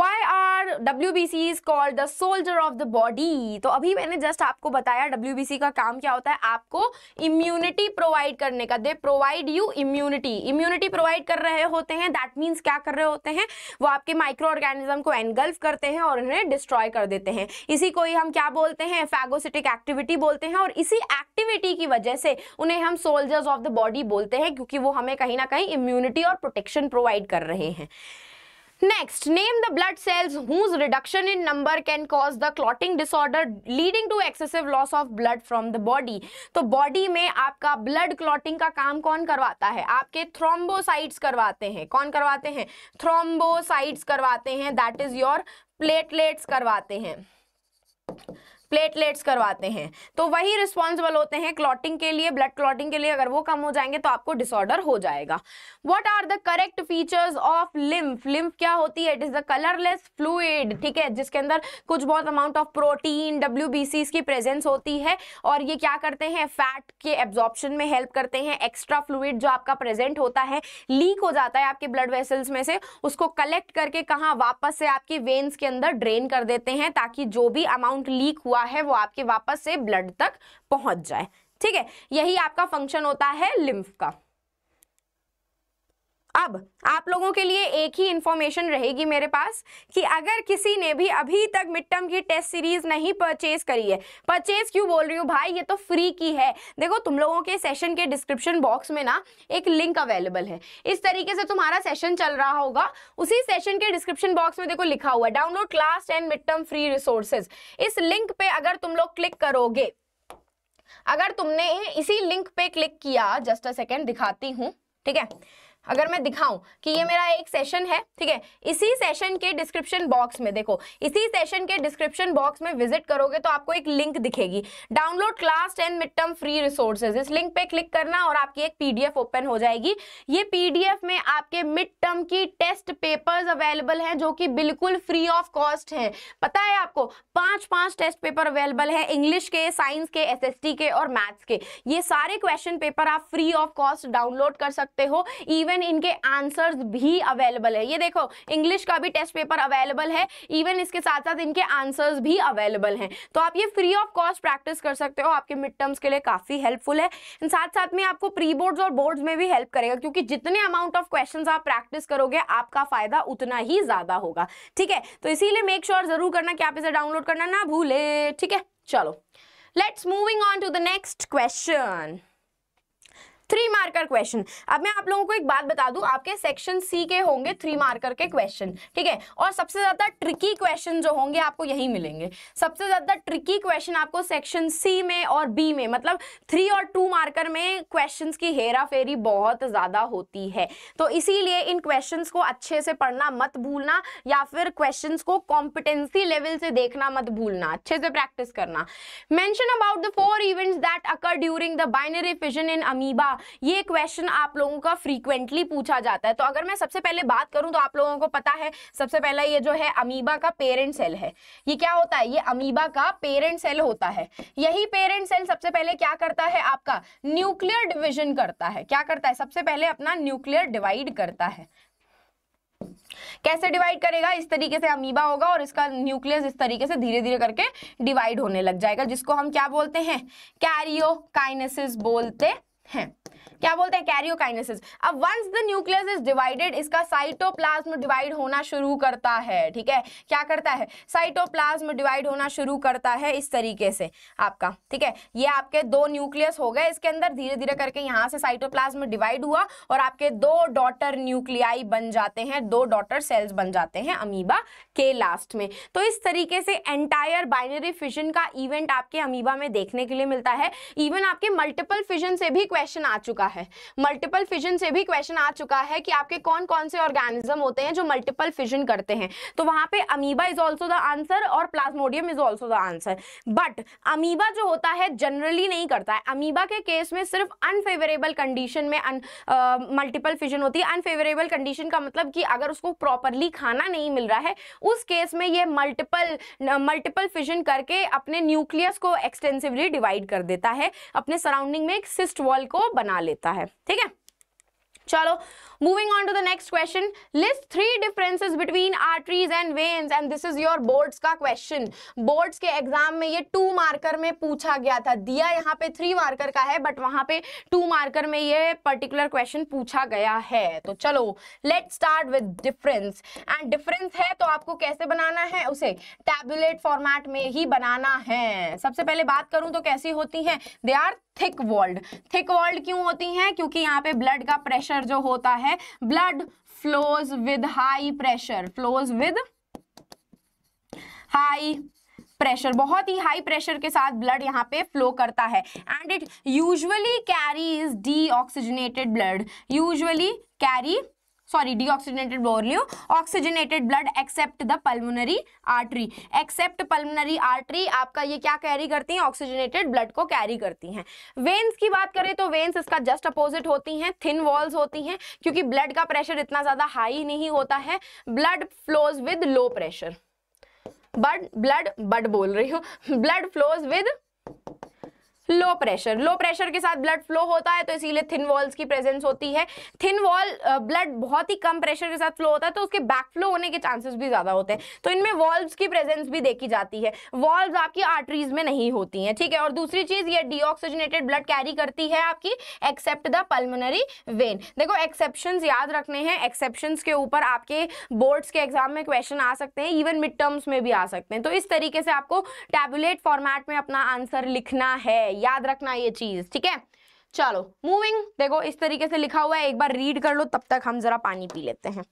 Why are wbc is called the soldier of the body? to abhi maine just aapko bataya WBC ka kaam kya hota hai aapko immunity provide karne ka they provide you immunity immunity provide kar rahe hote hain that means kya kar rahe hote hain wo aapke micro organism ko एंगल engulf करते हैं और इन्हें destroy कर देते हैं इसी को ही हम क्या बोलते हैं फैगोसिटिक एक्टिविटी बोलते हैं और इसी एक्टिविटी की वजह से उन्हें हम सोल्जर्स ऑफ द बॉडी बोलते हैं क्योंकि वो हमें कहीं ना कहीं इम्यूनिटी और प्रोटेक्शन प्रोवाइड कर रहे हैं next name the blood cells whose reduction in number can cause the clotting disorder leading to excessive loss of blood from the body तो बॉडी में आपका ब्लड क्लॉटिंग का काम कौन करवाता है आपके थ्रोम्बोसाइट्स करवाते हैं कौन करवाते हैं थ्रोम्बोसाइट्स करवाते हैं दैट इज योर प्लेटलेट्स करवाते हैं प्लेटलेट्स करवाते हैं तो वही रिस्पॉन्सिबल होते हैं क्लॉटिंग के लिए ब्लड क्लॉटिंग के लिए अगर वो कम हो जाएंगे तो आपको डिसऑर्डर हो जाएगा what are the correct features of lymph lymph क्या होती है it is the colourless fluid ठीक है जिसके अंदर कुछ बहुत अमाउंट ऑफ प्रोटीन डब्ल्यू की प्रेजेंस होती है और ये क्या करते हैं फैट के एब्जॉर्प्शन में हेल्प करते हैं एक्स्ट्रा फ्लूड जो आपका प्रेजेंट होता है लीक हो जाता है आपके ब्लड वेसल्स में से उसको कलेक्ट करके कहाँ वापस से आपके वेन्स के अंदर ड्रेन कर देते हैं ताकि जो भी अमाउंट लीक हुआ है वो आपके वापस से ब्लड तक पहुंच जाए ठीक है यही आपका फंक्शन होता है लिम्फ का अब आप लोगों के लिए एक ही इन्फॉर्मेशन रहेगी मेरे पास कि अगर किसी ने भी अभी तक मिड टर्म की टेस्ट सीरीज नहीं परचेज करी है परचेज क्यों बोल रही हूँ भाई ये तो फ्री की है देखो तुम लोगों के सेशन के डिस्क्रिप्शन बॉक्स में ना एक लिंक अवेलेबल है इस तरीके से तुम्हारा सेशन चल रहा होगा उसी सेशन के डिस्क्रिप्शन बॉक्स में देखो लिखा हुआ download class ten mid term free resources इस लिंक पे अगर तुम लोग क्लिक करोगे अगर तुमने इसी लिंक पे क्लिक किया जस्ट अ सेकेंड दिखाती हूँ ठीक है अगर मैं दिखाऊं कि ये मेरा एक सेशन है ठीक है इसी सेशन के डिस्क्रिप्शन बॉक्स में देखो इसी सेशन के डिस्क्रिप्शन बॉक्स में विजिट करोगे तो आपको एक लिंक दिखेगी download class ten mid term free resources इस लिंक पे क्लिक करना और आपकी एक पीडीएफ ओपन हो जाएगी ये पीडीएफ में आपके मिड टर्म की टेस्ट पेपर अवेलेबल है जो कि बिल्कुल फ्री ऑफ कॉस्ट है पता है आपको पांच पांच टेस्ट पेपर अवेलेबल है इंग्लिश के साइंस के एस के और मैथ्स के ये सारे क्वेश्चन पेपर आप फ्री ऑफ कॉस्ट डाउनलोड कर सकते हो इवन इवन इनके आंसर्स भी अवेलेबल है ये देखो इंग्लिश का भी टेस्ट पेपर अवेलेबल है इवन इसके साथ साथ इनके आंसर्स भी अवेलेबल हैं तो आप ये फ्री ऑफ कॉस्ट प्रैक्टिस कर सकते हो आपके मिड टर्म्स के लिए काफ़ी हेल्पफुल है साथ साथ में आपको प्री बोर्ड्स और बोर्ड्स में भी हेल्प करेगा क्योंकि जितने अमाउंट ऑफ क्वेश्चन आप प्रैक्टिस करोगे आपका फायदा उतना ही ज़्यादा होगा ठीक है तो इसीलिए मेक श्योर जरूर करना कि आप इसे डाउनलोड करना ना भूले ठीक है चलो let's moving on to the next question three marker question अब मैं आप लोगों को एक बात बता दूं आपके सेक्शन सी के होंगे थ्री मार्कर के क्वेश्चन ठीक है और सबसे ज्यादा ट्रिकी क्वेश्चन जो होंगे आपको यही मिलेंगे सबसे ज्यादा ट्रिकी क्वेश्चन आपको सेक्शन सी में और बी में मतलब थ्री और टू मार्कर में क्वेश्चन की हेरा फेरी बहुत ज्यादा होती है तो इसीलिए इन क्वेश्चन को अच्छे से पढ़ना मत भूलना या फिर क्वेश्चन को कॉम्पिटेंसी लेवल से देखना मत भूलना अच्छे से प्रैक्टिस करना mention about the four events that occur during the binary fission in amoeba क्या ये क्वेश्चन आप लोगों का फ्रीक्वेंटली पूछा जाता है तो अगर मैं सबसे पहले बात करूं तो आप लोगों को पता है सबसे पहला ये जो है अमीबा का पेरेंट सेल है ये क्या होता है ये अमीबा का पेरेंट सेल होता है यही पेरेंट सेल सबसे पहले क्या करता है आपका न्यूक्लियर डिविजन करता है क्या करता है सबसे पहले अपना न्यूक्लियर डिवाइड करता है कैसे डिवाइड करेगा इस तरीके से अमीबा होगा और इसका न्यूक्लियस इस तरीके से धीरे धीरे करके डिवाइड होने लग जाएगा जिसको हम क्या बोलते हैं कैरियोकाइनेसिस काइनेसिस बोलते 嘿。क्या बोलते हैं कैरियोकाइनेसिस अब once the nucleus is divided इसका साइटोप्लाज्म डिवाइड होना शुरू करता है ठीक है क्या करता है साइटोप्लाज्म डिवाइड होना शुरू करता है इस तरीके से आपका ठीक है ये आपके दो न्यूक्लियस हो गए इसके अंदर धीरे धीरे करके यहाँ से साइटोप्लाज्म डिवाइड हुआ और आपके दो डॉटर न्यूक्लियाई बन जाते हैं दो डॉटर सेल्स बन जाते हैं अमीबा के लास्ट में तो इस तरीके से एंटायर बाइनरी फिजन का इवेंट आपके अमीबा में देखने के लिए मिलता है इवन आपके मल्टीपल फिजन से भी क्वेश्चन आ चुका है है मल्टीपल फिजन से भी क्वेश्चन आ चुका है कि आपके कौन कौन से ऑर्गेनिज्म होते हैं जो मल्टीपल फिजन करते हैं तो वहां पे amoeba is also the answer और plasmodium is also the answer but amoeba जो होता है जनरली नहीं करता है अमीबा के केस में सिर्फ अनफेवरेबल कंडीशन में मल्टीपल फिजन होती है अनफेवरेबल कंडीशन का मतलब कि अगर उसको प्रॉपरली खाना नहीं मिल रहा है उस केस में ये मल्टीपल मल्टीपल फिजन करके अपने न्यूक्लियस को एक्सटेंसिवली डिवाइड कर देता है अपने सराउंडिंग में एक सिस्ट वॉल को बना लेता है सकता है ठीक है चलो Moving on to the next question. List three differences between arteries and veins and this is your boards का question. Boards के exam में ये two marker में पूछा गया था दिया यहाँ पे थ्री मार्कर का है बट वहाँ पे टू मार्कर में ये पर्टिकुलर क्वेश्चन पूछा गया है तो चलो let start with difference and difference है तो आपको कैसे बनाना है उसे टैबुलेट फॉर्मेट में ही बनाना है सबसे पहले बात करूं तो कैसी होती हैं they are thick walled thick walled क्यों होती हैं क्योंकि यहाँ पे ब्लड का प्रेशर जो होता है blood flows with high pressure flows with high pressure बहुत ही हाई प्रेशर के साथ ब्लड यहाँ पे फ्लो करता है and it usually carries deoxygenated blood usually carry sorry sorry deoxygenated borrelio oxygenated blood except the pulmonary artery except pulmonary artery आपका ये क्या कैरी करती हैं ऑक्सीजनेटेड ब्लड को कैरी करती हैं वेन्स की बात करें तो वेन्स इसका जस्ट अपोजिट होती हैं थिन वॉल्स होती हैं क्योंकि ब्लड का प्रेशर इतना ज़्यादा हाई नहीं होता है blood flows with low pressure but blood but बोल रही हूँ blood flows with low pressure low pressure के साथ ब्लड फ्लो होता है तो इसीलिए थिन वॉल्स की प्रेजेंस होती है थिन वॉल ब्लड बहुत ही कम प्रेशर के साथ फ्लो होता है तो उसके बैक फ्लो होने के चांसेस भी ज़्यादा होते हैं तो इनमें वॉल्व्स की प्रेजेंस भी देखी जाती है वॉल्व्स आपकी आर्टरीज में नहीं होती हैं ठीक है और दूसरी चीज़ ये डीऑक्सीजनेटेड ब्लड कैरी करती है आपकी एक्सेप्ट द पल्मोनरी वेन देखो एक्सेप्शन याद रखने हैं एक्सेप्शन के ऊपर आपके बोर्ड्स के एग्जाम में क्वेश्चन आ सकते हैं इवन मिड टर्म्स में भी आ सकते हैं तो इस तरीके से आपको टेबुलेट फॉर्मेट में अपना आंसर लिखना है है याद रखना ये चीज ठीक है चलो मूविंग देखो इस तरीके से लिखा हुआ है एक बार रीड कर लो तब तक हम जरा पानी पी लेते हैं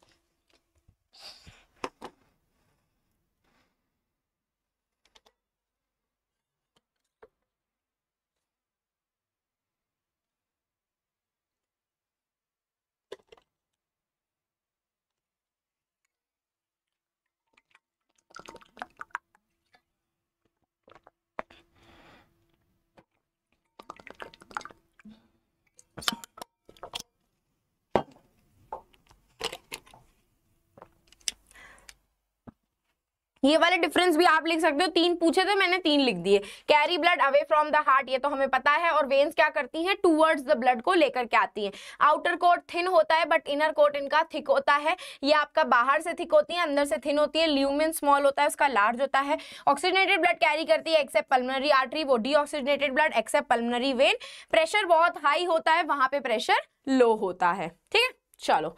ये वाले डिफरेंस भी आप लिख सकते हो तीन पूछे थे मैंने तीन लिख दिए carry blood away from the heart ये तो हमें पता है और वेन्स क्या करती हैं टूवर्ड्स द ब्लड को लेकर के आती हैं आउटर कोट थिन होता है बट इनर कोट इनका थिक होता है ये आपका बाहर से थिक होती है अंदर से थिन होती है ल्यूमिन स्मॉल होता है उसका लार्ज होता है ऑक्सीजनेटेड ब्लड कैरी करती है एक्सेप्ट पल्मनरी आर्टरी वो deoxygenated blood except pulmonary vein pressure बहुत हाई होता है वहां पर प्रेशर लो होता है ठीक है चलो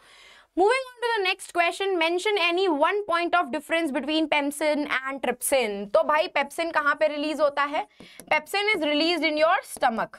Moving on to the next question mention any one point of difference between pepsin and trypsin तो भाई पेप्सिन कहाँ पे रिलीज होता है pepsin is release in your stomach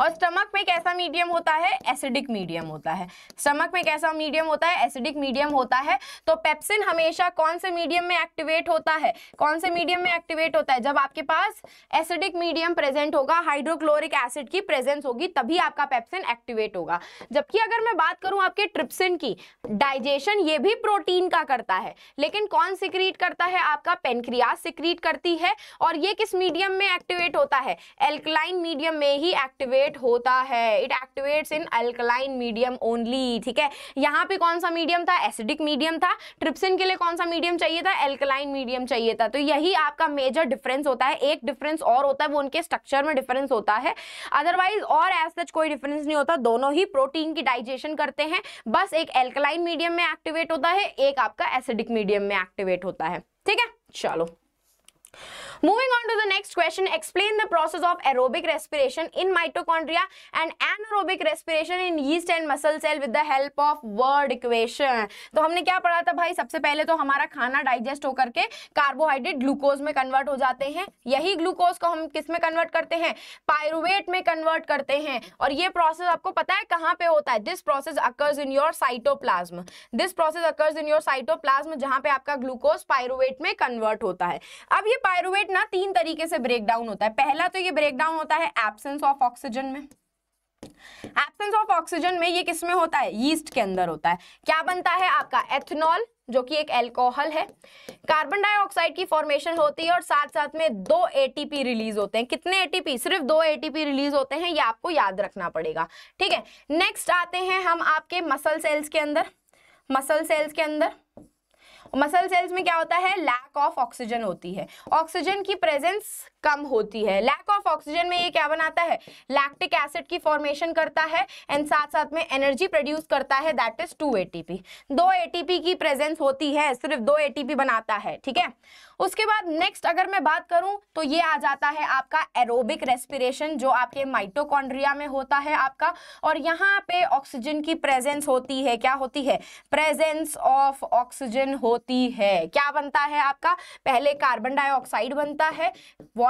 और स्टमक में कैसा मीडियम होता है एसिडिक मीडियम होता है स्टमक में कैसा मीडियम होता है एसिडिक मीडियम होता है तो पेप्सिन हमेशा कौन से मीडियम में एक्टिवेट होता है कौन से मीडियम में एक्टिवेट होता है जब आपके पास एसिडिक मीडियम प्रेजेंट होगा हाइड्रोक्लोरिक एसिड की प्रेजेंस होगी तभी आपका पेप्सिन एक्टिवेट होगा जबकि अगर मैं बात करूं आपके ट्रिप्सिन की डाइजेशन ये भी प्रोटीन का करता है लेकिन कौन सिक्रीट करता है आपका पेनक्रिया सिक्रीट करती है और ये किस मीडियम में एक्टिवेट होता है एल्कलाइन मीडियम में ही एक्टिव एक्टिवेट होता है it activates in alkaline medium only ठीक है यहाँ पे कौन सा मीडियम था एसिडिक मीडियम था ट्रिप्सिन के लिए कौन सा मीडियम चाहिए था एल्कलाइन मीडियम चाहिए था तो यही आपका मेजर डिफरेंस होता है एक डिफरेंस और होता है वो उनके स्ट्रक्चर में डिफरेंस होता है अदरवाइज और एज सच कोई डिफरेंस नहीं होता दोनों ही प्रोटीन की डाइजेशन करते हैं बस एक एल्कलाइन मीडियम में एक्टिवेट होता है एक आपका एसिडिक मीडियम में एक्टिवेट होता है ठीक है चलो Moving on to the next question, explain the process of aerobic respiration in mitochondria and anaerobic respiration in yeast and muscle cell with the help of word equation. तो हमने क्या पढ़ा था भाई सबसे पहले तो हमारा खाना डाइजेस्ट होकर के कार्बोहाइड्रेट ग्लूकोज में कन्वर्ट हो जाते हैं यही ग्लूकोज को हम किस में कन्वर्ट करते हैं पायरुवेट में कन्वर्ट करते हैं और ये प्रोसेस आपको पता है कहाँ पे होता है this process occurs in your cytoplasm this process occurs in your cytoplasm जहां पे आपका ग्लूकोज पायरुवेट में कन्वर्ट होता है अब ये पायरुवेट ना तीन तरीके से ब्रेक डाउन होता है पहला तो ये ब्रेक डाउन होता है एबसेंस ऑफ ऑक्सीजन में एबसेंस ऑफ ऑक्सीजन में ये किस में होता है यीस्ट के अंदर होता है क्या बनता है आपका एथेनॉल जो कि एक एल्कोहल है कार्बन डाइऑक्साइड की फॉर्मेशन होती है और साथ साथ में दो एटीपी रिलीज होते हैं कितने एटीपी सिर्फ दो एटीपी रिलीज होते हैं ये आपको याद रखना पड़ेगा ठीक है नेक्स्ट आते हैं हम आपके मसल सेल्स के अंदर मसल सेल्स के अंदर मसल सेल्स में क्या होता है लैक ऑफ ऑक्सीजन होती है ऑक्सीजन की प्रेजेंस कम होती है लैक ऑफ ऑक्सीजन में ये क्या बनाता है लैक्टिक एसिड की फॉर्मेशन करता है एंड साथ साथ में एनर्जी प्रोड्यूस करता है दैट इज टू एटीपी दो एटीपी की प्रेजेंस होती है सिर्फ दो एटीपी बनाता है ठीक है उसके बाद नेक्स्ट अगर मैं बात करूं तो ये आ जाता है आपका एरोबिक रेस्पिरेशन जो आपके माइटोकॉन्ड्रिया में होता है आपका और यहाँ पे ऑक्सीजन की प्रेजेंस होती है क्या होती है प्रेजेंस ऑफ ऑक्सीजन होती है क्या बनता है आपका पहले कार्बन डाइऑक्साइड बनता है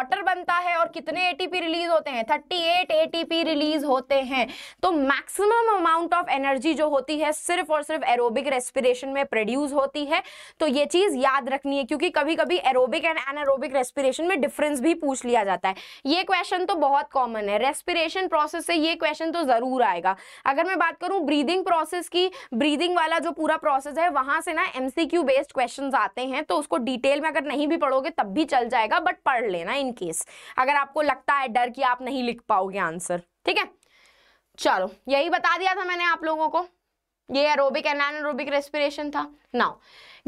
वाटर बनता है और कितने एटीपी रिलीज होते हैं 38 एटीपी रिलीज होते हैं तो मैक्सिमम अमाउंट ऑफ एनर्जी जो होती है सिर्फ और सिर्फ एरोबिक रेस्पिरेशन में प्रोड्यूस होती है तो ये चीज याद रखनी है क्योंकि कभी कभी एरोबिक एंड एनरोबिक रेस्पिरेशन में डिफरेंस भी पूछ लिया जाता है ये क्वेश्चन तो बहुत कॉमन है रेस्पिरेशन प्रोसेस से ये क्वेश्चन तो जरूर आएगा अगर मैं बात करूं ब्रीदिंग प्रोसेस की ब्रीदिंग वाला जो पूरा प्रोसेस है वहां से ना एमसीक्यू बेस्ड क्वेश्चन आते हैं तो उसको डिटेल में अगर नहीं भी पढ़ोगे तब भी चल जाएगा बट पढ़ लेना इन इन केस अगर आपको लगता है डर कि आप नहीं लिख पाओगे आंसर ठीक है चलो यही बता दिया था मैंने आप लोगों को ये एरोबिक एंड एनरोबिक रेस्पिरेशन था now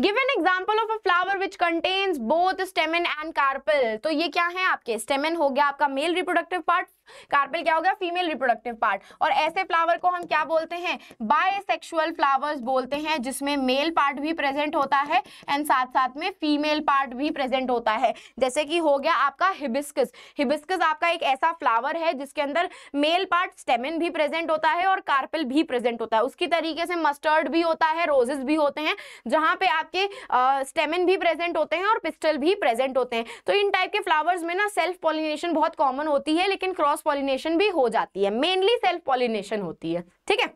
give an example of a flower which contains both stamen and carpel तो ये क्या है आपके स्टेमन हो गया आपका मेल रिप्रोडक्टिव पार्ट कार्पेल क्या हो गया फीमेल रिप्रोडक्टिव पार्ट और ऐसे फ्लावर को हम क्या बोलते हैं बायसेक्सुअल फ्लावर्स बोलते हैं जिसमें मेल पार्ट भी प्रेजेंट होता है एंड साथ साथ में फीमेल पार्ट भी प्रेजेंट होता है जैसे कि हो गया आपका हिबिस्कस हिबिस्कस आपका एक ऐसा फ्लावर है जिसके अंदर मेल पार्ट स्टेमिन भी प्रेजेंट होता है और कार्पेल भी प्रेजेंट होता है उसकी तरीके से मस्टर्ड भी होता है रोजेस भी होते हैं जहाँ पे आपके स्टेमिन भी प्रेजेंट होते हैं और पिस्टल भी प्रेजेंट होते हैं तो इन टाइप के फ्लावर्स में ना सेल्फ पॉलिनेशन बहुत कॉमन होती है लेकिन क्रॉस क्रॉस पॉलिनेशन भी हो जाती है मेनली सेल्फ पॉलिनेशन होती है ठीक है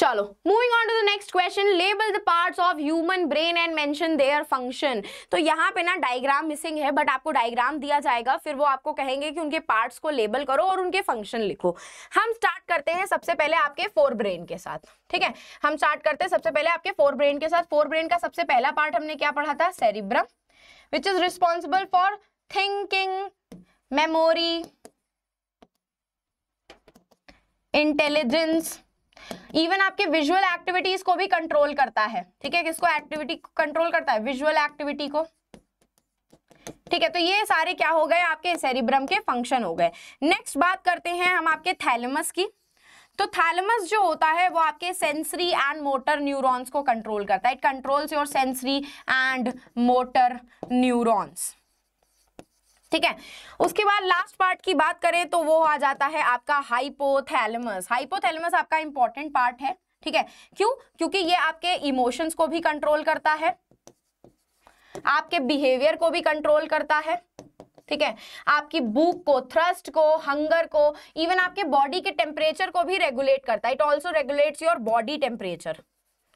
चलो moving on to the next question label the parts of human brain and mention their function तो यहाँ पे ना डायग्राम मिसिंग है बट आपको डायग्राम दिया जाएगा फिर वो आपको कहेंगे कि उनके पार्ट्स को लेबल करो और उनके फंक्शन लिखो हम स्टार्ट करते हैं सबसे पहले आपके फोर ब्रेन के साथ ठीक है हम स्टार्ट करते हैं सबसे पहले आपके फोर ब्रेन के साथ फोर ब्रेन का सबसे पहला पार्ट हमने क्या पढ़ा था cerebrum which is responsible for thinking memory intelligence even आपके विजुअल एक्टिविटीज को भी कंट्रोल करता है ठीक है किसको एक्टिविटी कंट्रोल करता है विजुअल एक्टिविटी को ठीक है तो ये सारे क्या हो गए आपके सेरिब्रम के फंक्शन हो गए नेक्स्ट बात करते हैं हम आपके थैलेमस की तो थैलेमस जो होता है वो आपके सेंसरी एंड मोटर न्यूरॉन्स को कंट्रोल करता है it controls your sensory and motor neurons ठीक है उसके बाद लास्ट पार्ट की बात करें तो वो आ जाता है आपका हाइपोथैलेमस हाइपोथैलेमस आपका इंपॉर्टेंट पार्ट है ठीक है क्यों क्योंकि ये आपके इमोशंस को भी कंट्रोल करता है आपके बिहेवियर को भी कंट्रोल करता है ठीक है आपकी भूख को थ्रस्ट को हंगर को इवन आपके बॉडी के टेम्परेचर को भी रेगुलेट करता है it also regulates your body temperature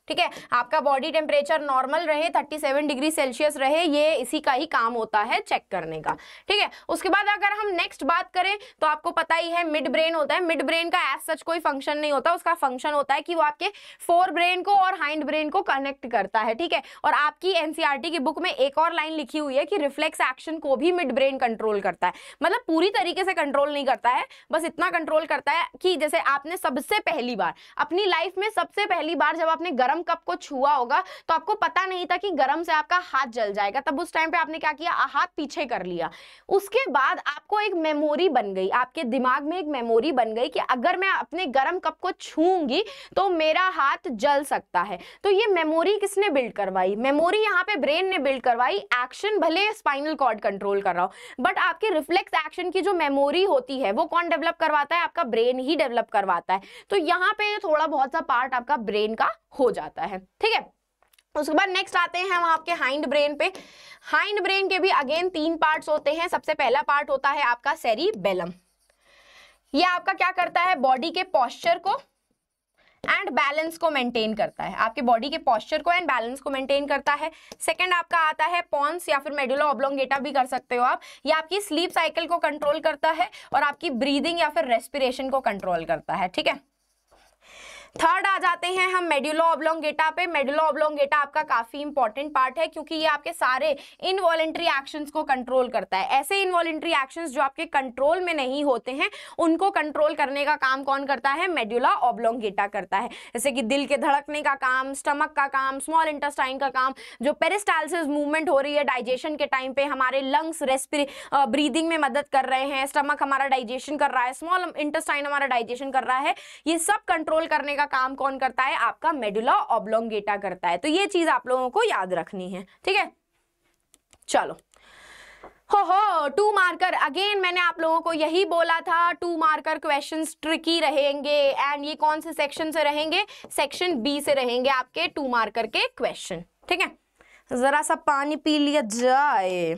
ठीक है आपका बॉडी टेम्परेचर नॉर्मल रहे 37 डिग्री सेल्सियस रहे ये इसी का ही काम होता है चेक करने का ठीक है उसके बाद अगर हम नेक्स्ट बात करें तो आपको पता ही है मिड ब्रेन होता है मिड ब्रेन का एज सच कोई फंक्शन नहीं होता उसका फंक्शन होता है कि वो आपके फोर ब्रेन को और हाइंड ब्रेन को कनेक्ट करता है ठीक है और आपकी एनसीआरटी e की बुक में एक और लाइन लिखी हुई है कि रिफ्लेक्स एक्शन को भी मिड ब्रेन कंट्रोल करता है मतलब पूरी तरीके से कंट्रोल नहीं करता है बस इतना कंट्रोल करता है कि जैसे आपने सबसे पहली बार अपनी लाइफ में सबसे पहली बार जब आपने गर्म गर्म कप को छुआ होगा तो आपको पता नहीं था कि गर्म से आपका हाथ जल जाएगा तब उस टाइम पे आपने क्या किया हाथ पीछे कर लिया उसके बाद आपको एक मेमोरी बन गई आपके दिमाग में एक मेमोरी बन गई कि अगर मैं अपने गर्म कप को छूंगी तो मेरा हाथ जल सकता है तो ये मेमोरी किसने बिल्ड करवाई मेमोरी यहाँ पे ब्रेन ने बिल्ड करवाई एक्शन भले स्पाइनल कॉर्ड कंट्रोल कर रहा हो बट आपके रिफ्लेक्स एक्शन की जो मेमोरी होती है वो कौन डेवलप करवाता है आपका ब्रेन ही डेवलप करवाता है तो यहाँ पे थोड़ा बहुत सा पार्ट आपका ब्रेन का हो जाता है ठीक है उसके बाद नेक्स्ट आते हैं हम आपके हाइंड ब्रेन पे हाइंड ब्रेन के भी अगेन तीन पार्ट्स होते हैं सबसे पहला पार्ट होता है आपका बेलम ये आपका क्या करता है बॉडी के पॉस्चर को एंड बैलेंस को मेंटेन करता है आपके बॉडी के पॉस्चर को एंड बैलेंस को मेंटेन करता है सेकंड आपका आता है पॉन्स या फिर मेडुला ऑब्लोंगेटा भी कर सकते हो आप ये आपकी स्लीप साइकिल को कंट्रोल करता है और आपकी ब्रीदिंग या फिर रेस्पिरेशन को कंट्रोल करता है ठीक है थर्ड आ जाते हैं हम मेड्यूलो ऑब्लोंगेटा पे मेड्यूलो ऑब्लोंगेटा आपका काफी इंपॉर्टेंट पार्ट है क्योंकि ये आपके सारे इनवॉलेंट्री एक्शंस को कंट्रोल करता है ऐसे इनवॉलेंट्री एक्शंस जो आपके कंट्रोल में नहीं होते हैं उनको कंट्रोल करने का काम कौन करता है मेड्यूला ऑब्लोंगेटा करता है जैसे कि दिल के धड़कने का काम स्टमक का काम स्मॉल इंटेस्टाइन का काम जो पेरिस्टाइलिस मूवमेंट हो रही है डाइजेशन के टाइम पे हमारे लंग्स रेस्पिर ब्रीदिंग में मदद कर रहे हैं स्टमक हमारा डाइजेशन कर रहा है स्मॉल इंटेस्टाइन हमारा डाइजेशन कर रहा है ये सब कंट्रोल करने का का काम कौन करता है आपका मेडुला ऑब्लोंगेटा करता है तो ये चीज आप लोगों को याद रखनी है ठीक है चलो हो हो टू मार्कर अगेन मैंने आप लोगों को यही बोला था टू मार्कर क्वेश्चंस ट्रिकी रहेंगे एंड ये कौन से सेक्शन से रहेंगे सेक्शन बी से रहेंगे आपके टू मार्कर के क्वेश्चन ठीक है जरा सा पानी पी लिया जाए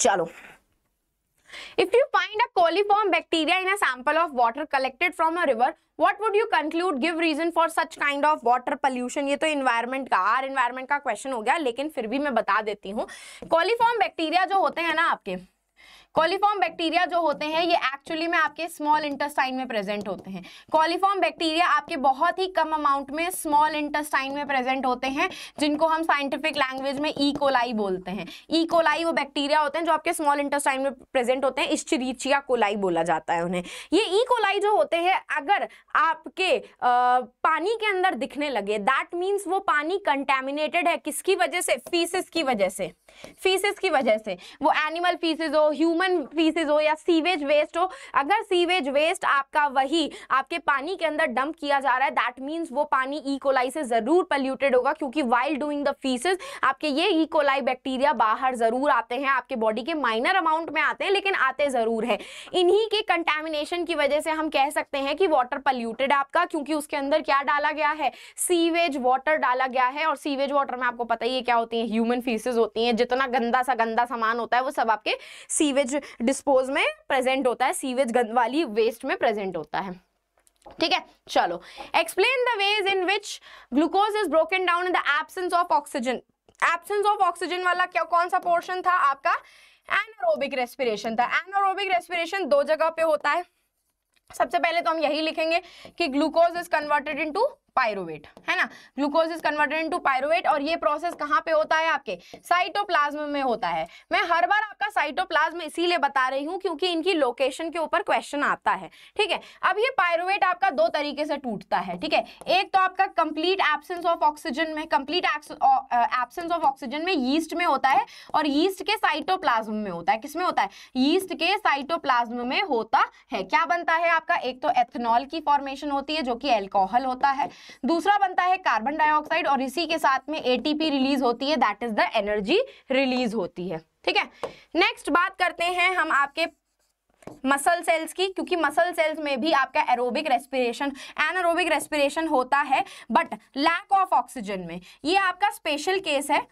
चलो if you find a coliform bacteria in a sample of water collected from a river what would you conclude give reason for such kind of water pollution ये तो एनवायरमेंट का आर का क्वेश्चन हो गया लेकिन फिर भी मैं बता देती हूँ कोलिफॉर्म बैक्टीरिया जो होते हैं ना आपके कॉलिफॉर्म बैक्टीरिया जो होते हैं ये एक्चुअली में आपके स्मॉल इंटेस्टाइन में प्रेजेंट होते हैं कॉलिफॉर्म बैक्टीरिया आपके बहुत ही कम अमाउंट में स्मॉल इंटेस्टाइन में प्रेजेंट होते हैं जिनको हम साइंटिफिक लैंग्वेज में ईकोलाई e. बोलते हैं ईकोलाई e. वो बैक्टीरिया होते हैं जो आपके स्मॉल इंटेस्टाइन में प्रेजेंट होते हैं इश्चरीचिया कोलाई बोला जाता है उन्हें ये ईकोलाई e. जो होते हैं अगर आपके आ, पानी के अंदर दिखने लगे दैट मीन्स वो पानी कंटेमिनेटेड है किसकी वजह से फीसिस की वजह से फीसिस की वजह से वो एनिमल फीसिस हो ह्यूमन ह्यूमन फीसेज हो या सीवेज वेस्ट हो अगर सीवेज वेस्ट आपका वही आपके पानी के अंदर डंप किया जा रहा है दैट मीन्स वो पानी ईकोलाई e. से जरूर पल्यूटेड होगा क्योंकि वाइल्ड डूइंग द फीसेज आपके ये ईकोलाई e. बैक्टीरिया बाहर जरूर आते हैं आपके बॉडी के माइनर अमाउंट में आते हैं लेकिन आते जरूर है इन्हीं के कंटेमिनेशन की वजह से हम कह सकते हैं कि वाटर पल्यूटेड आपका क्योंकि उसके अंदर क्या डाला गया है सीवेज वाटर डाला गया है और सीवेज वाटर में आपको पता ही है क्या होती है ह्यूमन फीसेज होती है जितना गंदा सा गंदा सामान होता है वो सब आपके सीवेज सीवेज डिस्पोज में प्रेजेंट होता है सीवेज गंद वाली वेस्ट में प्रेजेंट होता है ठीक है चलो explain the ways in which glucose is broken down in the absence of oxygen absence of oxygen वाला क्या कौन सा पोर्शन था आपका एनारोबिक रेस्पिरेशन था एनारोबिक रेस्पिरेशन दो जगह पे होता है सबसे पहले तो हम यही लिखेंगे कि glucose is converted into pyruvate है ना glucose is converted to pyruvate और ये प्रोसेस कहाँ पे होता है आपके साइटोप्लाज्म में होता है मैं हर बार आपका साइटोप्लाज्म इसीलिए बता रही हूँ क्योंकि इनकी लोकेशन के ऊपर क्वेश्चन आता है ठीक है अब ये पायरोवेट आपका दो तरीके से टूटता है ठीक है एक तो आपका कंप्लीट एब्सेंस ऑफ ऑक्सीजन में कंप्लीट एब्सेंस ऑफ ऑक्सीजन में यीस्ट में होता है और यीस्ट के साइटोप्लाज्म में होता है किसमें होता है यीस्ट के साइटोप्लाज्म में होता है क्या बनता है आपका एक तो एथेनॉल की फॉर्मेशन होती है जो कि एल्कोहल होता है दूसरा बनता है कार्बन डाइऑक्साइड और इसी के साथ में एटीपी रिलीज होती है that is the energy release होती है ठीक है नेक्स्ट बात करते हैं हम आपके मसल सेल्स की क्योंकि मसल सेल्स में भी आपका एरोबिक रेस्पिरेशन एनरोबिक रेस्पिरेशन होता है बट लैक ऑफ ऑक्सीजन में ये आपका स्पेशल केस है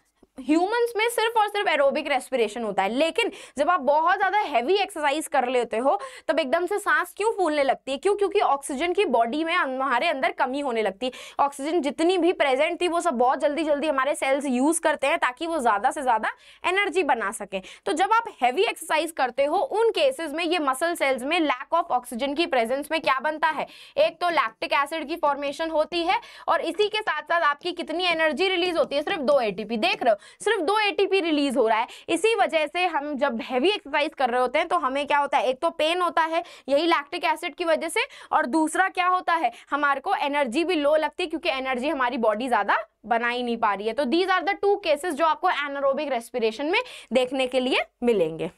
ह्यूमंस में सिर्फ और सिर्फ एरोबिक रेस्पिरेशन होता है लेकिन जब आप बहुत ज़्यादा हैवी एक्सरसाइज कर लेते हो तब एकदम से सांस क्यों फूलने लगती है क्यों क्योंकि ऑक्सीजन की बॉडी में अं-, हमारे अंदर कमी होने लगती है ऑक्सीजन जितनी भी प्रेजेंट थी वो सब बहुत जल्दी जल्दी हमारे सेल्स यूज़ करते हैं ताकि वो ज़्यादा से ज़्यादा एनर्जी बना सकें तो जब आप हैवी एक्सरसाइज करते हो उन केसेज में ये मसल सेल्स में लैक ऑफ ऑक्सीजन की प्रेजेंस में क्या बनता है एक तो लैक्टिक एसिड की फॉर्मेशन होती है और इसी के साथ साथ आपकी कितनी एनर्जी रिलीज होती है सिर्फ दो ए देख रहे हो सिर्फ दो एटीपी रिलीज हो रहा है इसी वजह से हम जब हैवी एक्सरसाइज कर रहे होते हैं तो हमें क्या होता है एक तो पेन होता है यही लैक्टिक एसिड की वजह से और दूसरा क्या होता है हमारे को एनर्जी भी लो लगती है क्योंकि एनर्जी हमारी बॉडी ज़्यादा बना ही नहीं पा रही है तो these are the two cases जो आपको एनारोबिक रेस्पिरेशन में देखने के लिए मिलेंगे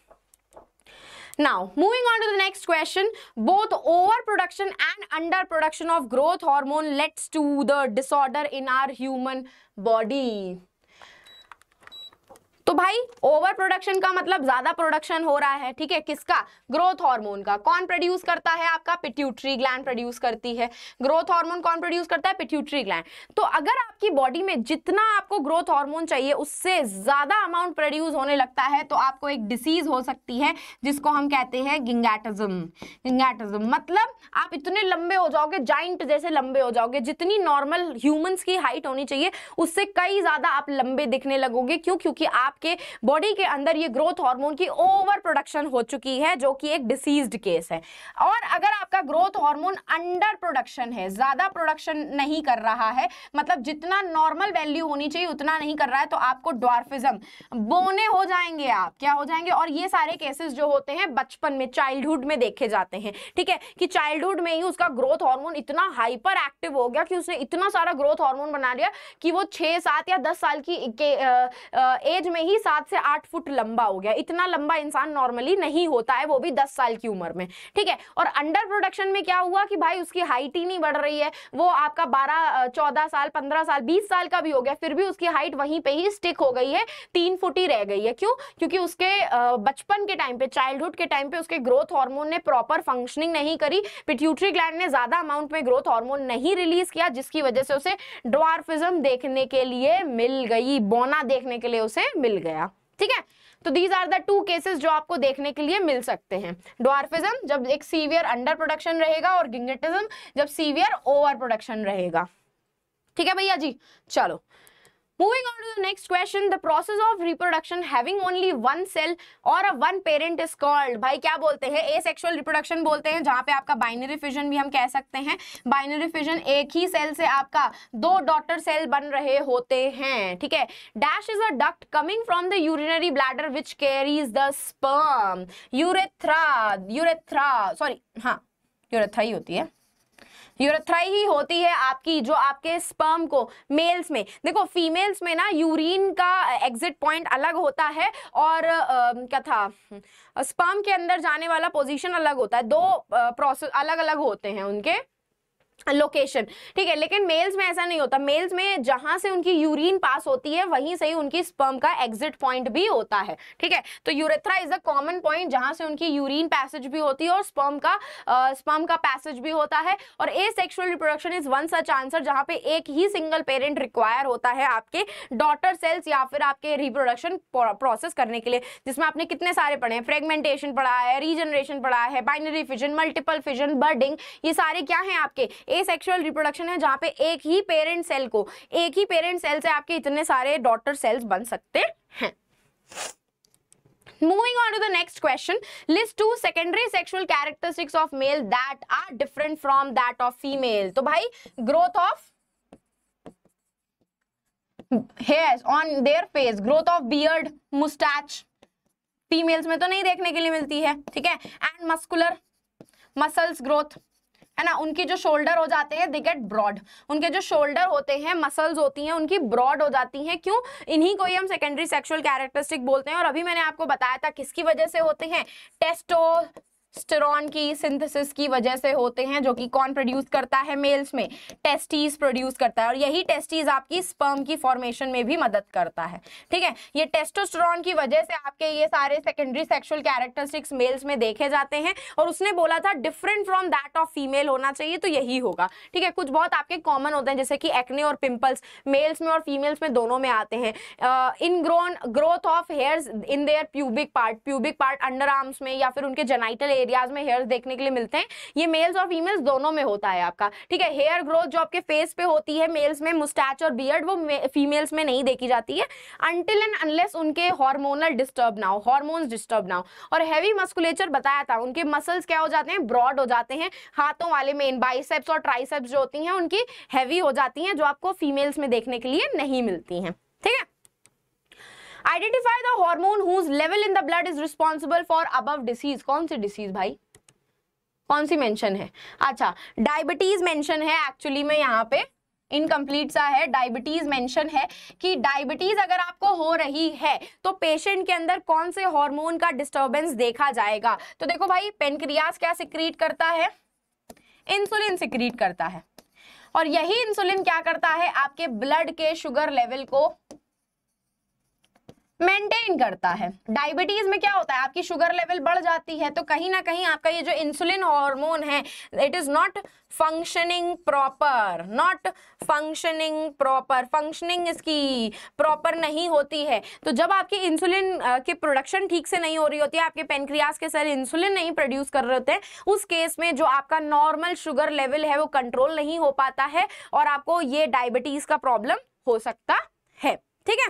now moving on to the next question both overproduction and underproduction of growth hormone leads to the disorder in our human body तो भाई ओवर प्रोडक्शन का मतलब ज्यादा प्रोडक्शन हो रहा है ठीक है किसका ग्रोथ हार्मोन का कौन प्रोड्यूस करता है आपका पिट्यूटरी ग्लैंड प्रोड्यूस करती है ग्रोथ हार्मोन कौन प्रोड्यूस करता है पिट्यूटरी ग्लैंड तो अगर आपकी बॉडी में जितना आपको ग्रोथ हार्मोन चाहिए उससे ज्यादा अमाउंट प्रोड्यूस होने लगता है तो आपको एक डिसीज हो सकती है जिसको हम कहते हैं गिंगैटिज्म गिंगैटिज्म मतलब आप इतने लंबे हो जाओगे जाइंट जैसे लंबे हो जाओगे जितनी नॉर्मल ह्यूमंस की हाइट होनी चाहिए उससे कई ज्यादा आप लंबे दिखने लगोगे क्यों क्योंकि आप आपके बॉडी के अंदर ये ग्रोथ हार्मोन की ओवर प्रोडक्शन हो चुकी है जो कि एक डिसीज्ड केस है और अगर आपका ग्रोथ हार्मोन अंडर प्रोडक्शन है ज़्यादा प्रोडक्शन नहीं कर रहा है मतलब जितना नॉर्मल वैल्यू होनी चाहिए उतना नहीं कर रहा है तो आपको डॉर्फिज्म बोने हो जाएंगे आप क्या हो जाएंगे और ये सारे केसेस जो होते हैं बचपन में चाइल्डहुड में देखे जाते हैं ठीक है कि चाइल्डहुड में ही उसका ग्रोथ हार्मोन इतना हाइपर एक्टिव हो गया कि उसने इतना सारा ग्रोथ हार्मोन बना लिया कि वो छह सात या दस साल की एज में ही ही सात से आठ फुट लंबा हो गया इतना लंबा इंसान नॉर्मली नहीं होता है वो भी दस साल की उम्र में ठीक है और अंडर प्रोडक्शन में क्या हुआ कि भाई उसकी हाइट ही नहीं बढ़ रही है वो आपका बारह चौदह साल पंद्रह साल बीस साल का भी हो गया फिर भी उसकी हाइट वहीं पर ही स्टिक हो गई है तीन फुट ही रह गई है क्यों क्योंकि उसके बचपन के टाइम पे चाइल्डहुड के टाइम पे उसके ग्रोथ हार्मोन ने प्रॉपर फंक्शनिंग नहीं करी पिट्यूटरी ग्लैंड ने ज्यादा अमाउंट में ग्रोथ हार्मोन नहीं रिलीज किया जिसकी वजह से उसे ड्वार्फिज्म देखने के लिए मिल गई बोना देखने के लिए उसे मिल गया ठीक है तो these are the two cases जो आपको देखने के लिए मिल सकते हैं डॉर्फिज्म जब एक सीवियर अंडर प्रोडक्शन रहेगा और गिंगटिज्म जब सीवियर ओवर प्रोडक्शन रहेगा ठीक है भैया जी चलो Moving on to the next question, the process of reproduction having only one cell or a one parent is called. भाई क्या बोलते हैं asexual reproduction बोलते हैं जहाँ पे आपका binary fission भी हम कह सकते हैं binary fission एक ही cell से आपका दो daughter cell बन रहे होते हैं ठीक है dash is a duct coming from the urinary bladder which carries the sperm urethra urethra sorry हाँ urethra ही होती है यूरेथ्राई ही होती है आपकी जो आपके स्पर्म को मेल्स में देखो फीमेल्स में ना यूरिन का एग्जिट पॉइंट अलग होता है और आ, क्या था स्पर्म के अंदर जाने वाला पोजीशन अलग होता है दो प्रोसेस अलग अलग होते हैं उनके लोकेशन ठीक है लेकिन मेल्स में ऐसा नहीं होता मेल्स में जहां से उनकी यूरिन पास होती है वहीं से ही उनकी स्पर्म का एग्जिट पॉइंट भी होता है ठीक है तो urethra is a common point जहां से उनकी यूरिन पैसेज भी होती है और स्पर्म का स्पर्म का पैसेज भी होता है और asexual reproduction is one such answer जहां पे एक ही सिंगल पेरेंट रिक्वायर होता है आपके डॉटर सेल्स या फिर आपके रिप्रोडक्शन प्रोसेस करने के लिए जिसमें आपने कितने सारे पढ़े हैं फ्रेगमेंटेशन पढ़ा है रीजनरेशन पढ़ा है binary fission multiple fission budding ये सारे क्या है आपके ए सेक्शुअल रिप्रोडक्शन है जहाँ पे एक ही पेरेंट सेल को एक ही पेरेंट सेल से आपके इतने सारे डॉटर सेल्स बन सकते हैं moving on to the next question list two secondary sexual characteristics of male that are different from that of female to bhai growth of hairs on their face growth of beard mustache females में तो नहीं देखने के लिए मिलती है ठीक है एंड मस्कुलर मसल्स ग्रोथ है ना उनकी जो शोल्डर हो जाते हैं दे गेट ब्रॉड उनके जो शोल्डर होते हैं मसल्स होती हैं उनकी ब्रॉड हो जाती हैं क्यों इन्हीं को ही हम सेकेंडरी सेक्शुअल कैरेक्टरिस्टिक बोलते हैं और अभी मैंने आपको बताया था किसकी वजह से होते हैं टेस्टो स्टेरॉन की सिंथेसिस की वजह से होते हैं जो कि कौन प्रोड्यूस करता है मेल्स में टेस्टीज प्रोड्यूस करता है और यही टेस्टीज आपकी स्पर्म की फॉर्मेशन में भी मदद करता है ठीक है ये टेस्टोस्टेरॉन की वजह से आपके ये सारे सेकेंडरी सेक्सुअल कैरेक्टरिस्टिक्स मेल्स में देखे जाते हैं और उसने बोला था different from that of female होना चाहिए तो यही होगा ठीक है कुछ बहुत आपके कॉमन होते हैं जैसे कि एक्ने और पिम्पल्स मेल्स में और फीमेल्स में दोनों में आते हैं in grown growth of hairs in their pubic part pubic part under arms में या फिर उनके जेनाइटल एरियाज में हेयर देखने के लिए मिलते हैं ये मेल्स और फीमेल्स दोनों में होता है आपका ठीक है हेयर ग्रोथ जो आपके फेस पे होती है मेल्स में मुस्टैच और बियर्ड वो फीमेल्स में नहीं देखी जाती है अनटिल एंड अनलेस उनके हॉर्मोनल डिस्टर्ब ना हो हॉर्मोन्स डिस्टर्ब ना हो और हैवी मस्कुलेचर बताया था उनके मसल्स क्या हो जाते हैं ब्रॉड हो जाते हैं हाथों वाले मेन बाइसेप्स और ट्राइसेप्स जो होती हैं उनकी हैवी हो जाती हैं जो आपको फीमेल्स में देखने के लिए नहीं मिलती हैं ठीक है identify the hormone whose level in the blood is responsible for above disease कौन सी डिसीज भाई कौन सी मेंशन है अच्छा डायबिटीज मेंशन है एक्चुअली में यहाँ पे इनकम्प्लीट सा है डायबिटीज मेंशन है कि डायबिटीज अगर आपको हो रही है तो पेशेंट के अंदर कौन से हार्मोन का डिस्टरबेंस देखा जाएगा तो देखो भाई पेनक्रियास क्या सिक्रीट करता है इंसुलिन सिक्रीट करता है और यही इंसुलिन क्या करता है आपके ब्लड के शुगर लेवल को मेंटेन करता है डायबिटीज में क्या होता है आपकी शुगर लेवल बढ़ जाती है तो कहीं ना कहीं आपका ये जो इंसुलिन हार्मोन है it is not functioning proper not functioning proper functioning इसकी प्रॉपर नहीं होती है तो जब आपकी इंसुलिन की प्रोडक्शन ठीक से नहीं हो रही होती है आपके पेनक्रियाज के सर इंसुलिन नहीं प्रोड्यूस कर रहे होते हैं उस केस में जो आपका नॉर्मल शुगर लेवल है वो कंट्रोल नहीं हो पाता है और आपको ये डायबिटीज का प्रॉब्लम हो सकता है ठीक है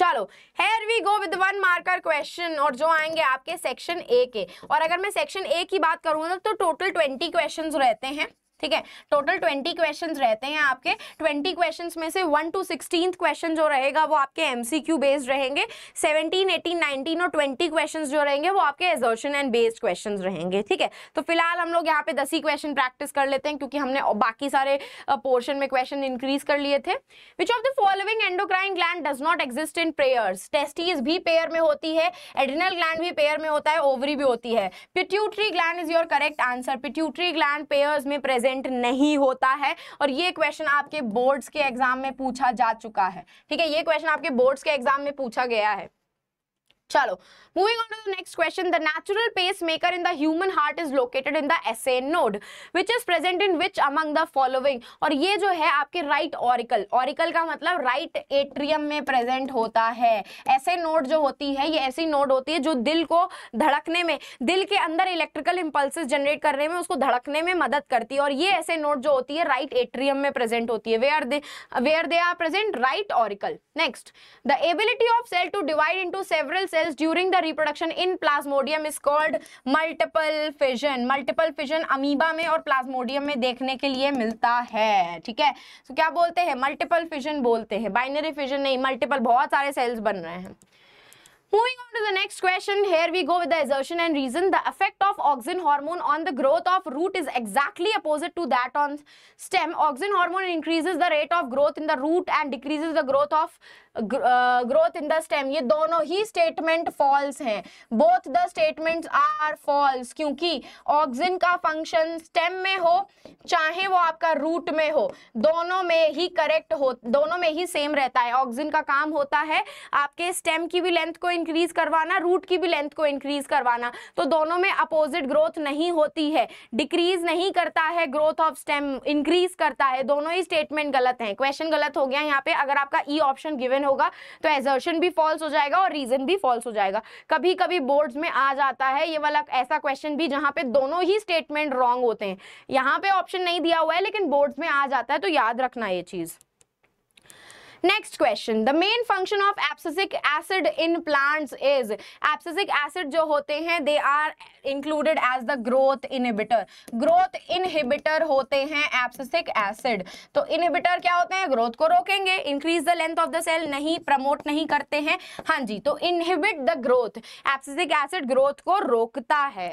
चलो here we go with one marker question और जो आएंगे आपके सेक्शन ए के और अगर मैं सेक्शन ए की बात करूँ ना तो टोटल ट्वेंटी क्वेश्चन रहते हैं ठीक है टोटल ट्वेंटी क्वेश्चंस रहते हैं आपके ट्वेंटी क्वेश्चंस में से वन टू सिक्सटीन क्वेश्चन जो रहेगा वो आपके एमसीक्यू बेस्ड रहेंगे सेवनटीन एटीन नाइनटीन और ट्वेंटी क्वेश्चंस जो रहेंगे वो आपके एजर्शन एंड बेस्ड क्वेश्चंस रहेंगे ठीक है तो फिलहाल हम लोग यहाँ पे दस ही क्वेश्चन प्रैक्टिस कर लेते हैं क्योंकि हमने बाकी सारे पोर्शन में क्वेश्चन इंक्रीज कर लिए थे which of the living endocrine gland does not exist in pairs testes भी पेयर में होती है एडिनल ग्लैंड भी पेयर में होता है ओवरी भी होती है pituitary gland is your correct answer pituitary gland pairs में प्रेजेंट नहीं होता है और ये क्वेश्चन आपके बोर्ड्स के एग्जाम में पूछा जा चुका है ठीक है ये क्वेश्चन आपके बोर्ड्स के एग्जाम में पूछा गया है चलो moving on to the next question the natural pacemaker in the human heart is located in the SA node which is present in which among the following और ये जो है आपके राइट ऑरिकल ऑरिकल का मतलब right right atrium में present होता है ऐसे नोड जो होती है ये ऐसी नोड होती है जो दिल को धड़कने में दिल के अंदर इलेक्ट्रिकल इंपल्सिस जनरेट करने में उसको धड़कने में मदद करती है और ये ऐसे नोड जो होती है राइट right एट्रियम में प्रेजेंट होती है where are they where are they are present right auricle next the ability of cell to divide into several cell cells during the reproduction in plasmodium is called multiple fission multiple fission amoeba में और plasmodium में देखने के लिए मिलता है ठीक है तो so, क्या बोलते हैं multiple fission बोलते हैं binary fission नहीं multiple बहुत सारे cells बन रहे हैं Moving on to the next question, here we go with the assertion and reason. The effect of auxin hormone on the growth of root is exactly opposite to that on stem. Auxin hormone increases the rate of growth in the root and decreases the growth of uh, growth in the stem. ये दोनों ही statement false हैं. Both the statements are false क्योंकि auxin का function stem में हो चाहे वो आपका root में हो दोनों में ही correct हो दोनों में ही same रहता है. auxin का काम होता है आपके stem की भी length को इंक्रीज करवाना रूट की भी लेंथ को इंक्रीज करवाना तो दोनों में अपोजिट ग्रोथ नहीं होती है डिक्रीज नहीं करता है ग्रोथ ऑफ स्टेम इंक्रीज करता है दोनों ही स्टेटमेंट गलत हैं क्वेश्चन गलत हो गया यहाँ पे अगर आपका ई ऑप्शन गिवन होगा तो एजर्शन भी फॉल्स हो जाएगा और रीजन भी फॉल्स हो जाएगा कभी कभी बोर्ड्स में आ जाता है ये वाला ऐसा क्वेश्चन भी जहाँ पे दोनों ही स्टेटमेंट रॉन्ग होते हैं यहाँ पे ऑप्शन नहीं दिया हुआ है लेकिन बोर्ड्स में आ जाता है तो याद रखना ये चीज़ next question the main function of abscisic acid in plants is abscisic acid जो होते हैं they are included as the growth inhibitor growth inhibitor होते हैं एप्सिक एसिड तो इनहिबिटर क्या होते हैं ग्रोथ को रोकेंगे increase the length of the cell नहीं प्रमोट नहीं करते हैं हाँ जी तो inhibit the growth abscisic acid growth को रोकता है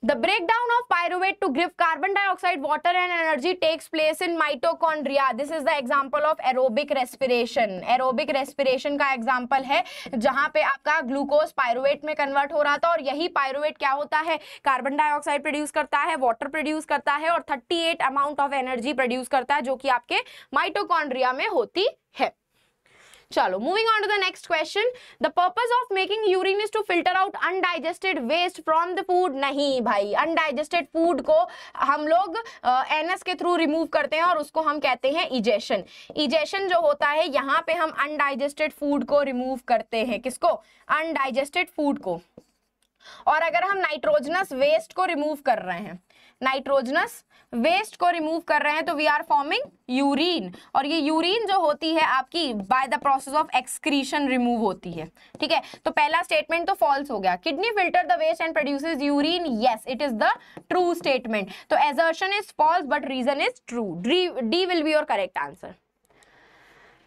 The breakdown of pyruvate to give carbon dioxide, water and energy takes place in mitochondria. This is the example of aerobic respiration. Aerobic respiration का example है जहां पर आपका glucose pyruvate में convert हो रहा था और यही pyruvate क्या होता है Carbon dioxide produce करता है water produce करता है और 38 अमाउंट ऑफ एनर्जी प्रोड्यूस करता है जो कि आपके माइटोकॉन्ड्रिया में होती है चलो moving on to the next question the purpose of making urine is to filter out undigested waste from the food नहीं भाई अनडाइजेस्टेड फूड को हम लोग एन uh, के थ्रू रिमूव करते हैं और उसको हम कहते हैं इजेशन इजेशन जो होता है यहाँ पे हम अनडाइजेस्टेड फूड को रिमूव करते हैं किसको अनडाइजेस्टेड फूड को और अगर हम नाइट्रोजनस वेस्ट को रिमूव कर रहे हैं नाइट्रोजनस वेस्ट को रिमूव कर रहे हैं तो वी आर फॉर्मिंग यूरिन और ये यूरिन जो होती है आपकी by the process of excretion remove होती है ठीक है तो पहला स्टेटमेंट तो फॉल्स हो गया kidney filter the waste and produce urine yes it is the true statement तो assertion is false but reason is true D will be your correct answer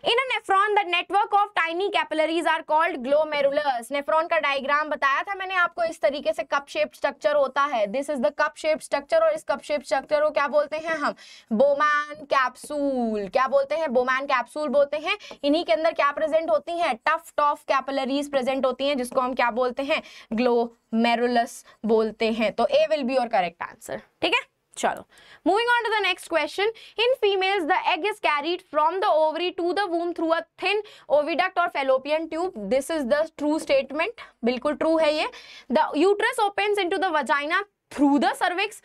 in a nephron, the network of tiny capillaries are called glomerulus. Nephron का diagram बताया था मैंने आपको इस तरीके से cup shape structure होता है this is the cup shape structure और इस कप शेप स्ट्रक्चर को क्या बोलते हैं हम बोमैन कैप्सूल क्या बोलते हैं बोमैन कैप्सूल बोलते हैं इन्हीं के अंदर क्या प्रेजेंट होती हैं टफ टॉफ कैपिलरीज प्रेजेंट होती हैं जिसको हम क्या बोलते हैं ग्लोमेरुलस बोलते हैं तो A will be your correct answer ठीक है चलो moving on to the next question in females the egg is carried from the ovary to the womb through a thin oviduct और fallopian tube this is the true statement बिल्कुल true है ये the uterus opens into the vagina through the cervix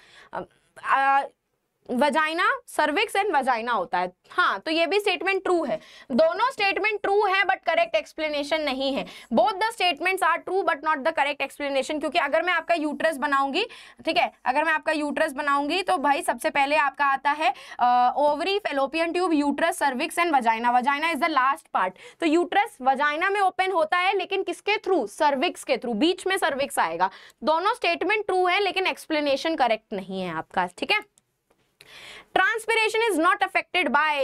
vagina cervix and vagina होता है हाँ तो ये भी स्टेटमेंट ट्रू है दोनों स्टेटमेंट ट्रू है बट करेक्ट एक्सप्लेनेशन नहीं है both the statements are true but not the correct explanation क्योंकि अगर मैं आपका यूट्रस बनाऊंगी ठीक है अगर मैं आपका यूट्रस बनाऊंगी तो भाई सबसे पहले आपका आता है ovary fallopian tube uterus cervix and vagina vagina is the last part तो यूट्रस वजाइना में ओपन होता है लेकिन किसके थ्रू सर्विक्स के थ्रू बीच में सर्विक्स आएगा दोनों स्टेटमेंट ट्रू है लेकिन एक्सप्लेनेशन करेक्ट नहीं है आपका ठीक है transpiration is not affected by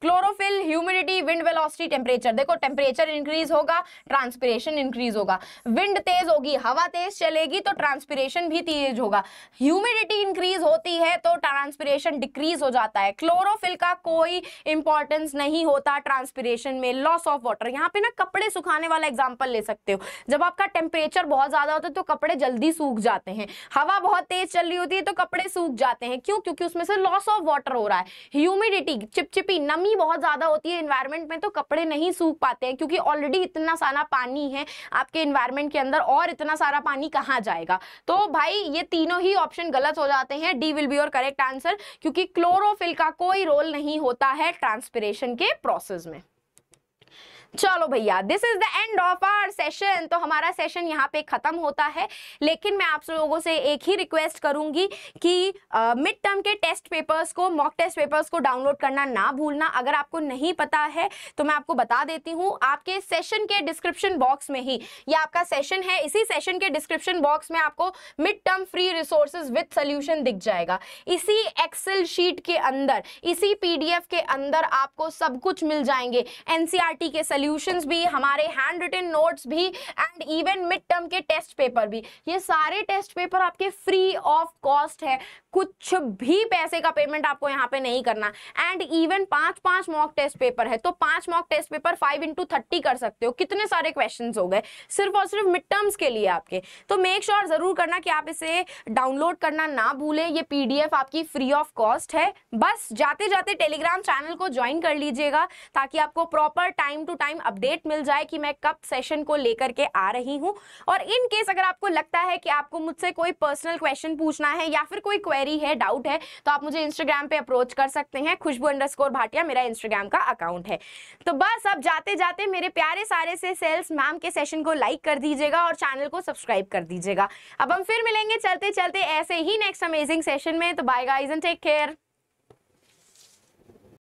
chlorophyll humidity wind velocity temperature देखो टेम्परेचर इंक्रीज होगा ट्रांसपिरेशन इंक्रीज होगा विंड तेज होगी हवा तेज चलेगी तो ट्रांसपिरेशन भी तेज होगा ह्यूमिडिटी इंक्रीज होती है तो ट्रांसपिरेशन डिक्रीज हो जाता है क्लोरोफिल का कोई इंपॉर्टेंस नहीं होता ट्रांसपिरेशन में लॉस ऑफ वाटर यहाँ पे ना कपड़े सुखाने वाला एग्जाम्पल ले सकते हो जब आपका टेम्परेचर बहुत ज्यादा होता है तो कपड़े जल्दी सूख जाते हैं हवा बहुत तेज चल रही होती है तो कपड़े सूख जाते हैं क्यों क्योंकि उसमें से लॉस ऑफ वाटर हो रहा है ह्यूमिडिटी चिपचिपी नमी बहुत ज़्यादा होती है इन्वायरमेंट में तो कपड़े नहीं सूख पाते हैं क्योंकि ऑलरेडी इतना सारा पानी है आपके इन्वायरमेंट के अंदर और इतना सारा पानी कहाँ जाएगा तो भाई ये तीनों ही ऑप्शन गलत हो जाते हैं D will be your correct answer क्योंकि क्लोरोफिल का कोई रोल नहीं होता है ट्रांसपिरेशन के प्रोसेस में चलो भैया this is the end of our session तो हमारा सेशन यहाँ पे खत्म होता है लेकिन मैं आप लोगों से एक ही रिक्वेस्ट करूंगी कि मिड टर्म के टेस्ट पेपर्स को मॉक टेस्ट पेपर्स को डाउनलोड करना ना भूलना अगर आपको नहीं पता है तो मैं आपको बता देती हूँ आपके सेशन के डिस्क्रिप्शन बॉक्स में ही ये आपका सेशन है इसी सेशन के डिस्क्रिप्शन बॉक्स में आपको mid term free resources with solution दिख जाएगा इसी एक्सेल शीट के अंदर इसी पी के अंदर आपको सब कुछ मिल जाएंगे एनसीआरटी e के सोल्यूशन भी हमारे हैंड रिटन नोट्स भी एंड इवन मिड टर्म के टेस्ट पेपर भी ये सारे टेस्ट पेपर आपके फ्री ऑफ कॉस्ट है कुछ भी पैसे का पेमेंट आपको यहाँ पे नहीं करना एंड इवन पांच पांच मॉक टेस्ट पेपर है तो पांच mock test paper five into thirty कर सकते हो कितने सारे क्वेश्चन हो गए सिर्फ और सिर्फ मिड टर्म्स के लिए आपके तो मेक श्योर sure जरूर करना कि आप इसे डाउनलोड करना ना भूलें ये पीडीएफ आपकी फ्री ऑफ कॉस्ट है बस जाते जाते टेलीग्राम चैनल को ज्वाइन कर लीजिएगा ताकि आपको proper time to time time update मिल जाए कि मैं कब सेशन को लेकर के आ रही हूँ और इन केस अगर आपको लगता है कि आपको मुझसे कोई पर्सनल क्वेश्चन पूछना है या फिर कोई क्वेरी है डाउट है तो आप मुझे इंस्टाग्राम पे अप्रोच कर सकते हैं खुशबू अंडर भाटिया मेरा इंस्टाग्राम का अकाउंट है तो बस अब जाते जाते मेरे प्यारे सारे से सेल्स मैम के सेशन को लाइक कर दीजिएगा और चैनल को सब्सक्राइब कर दीजिएगा अब हम फिर मिलेंगे चलते चलते ऐसे ही नेक्स्ट अमेजिंग सेशन में तो bye guys and take care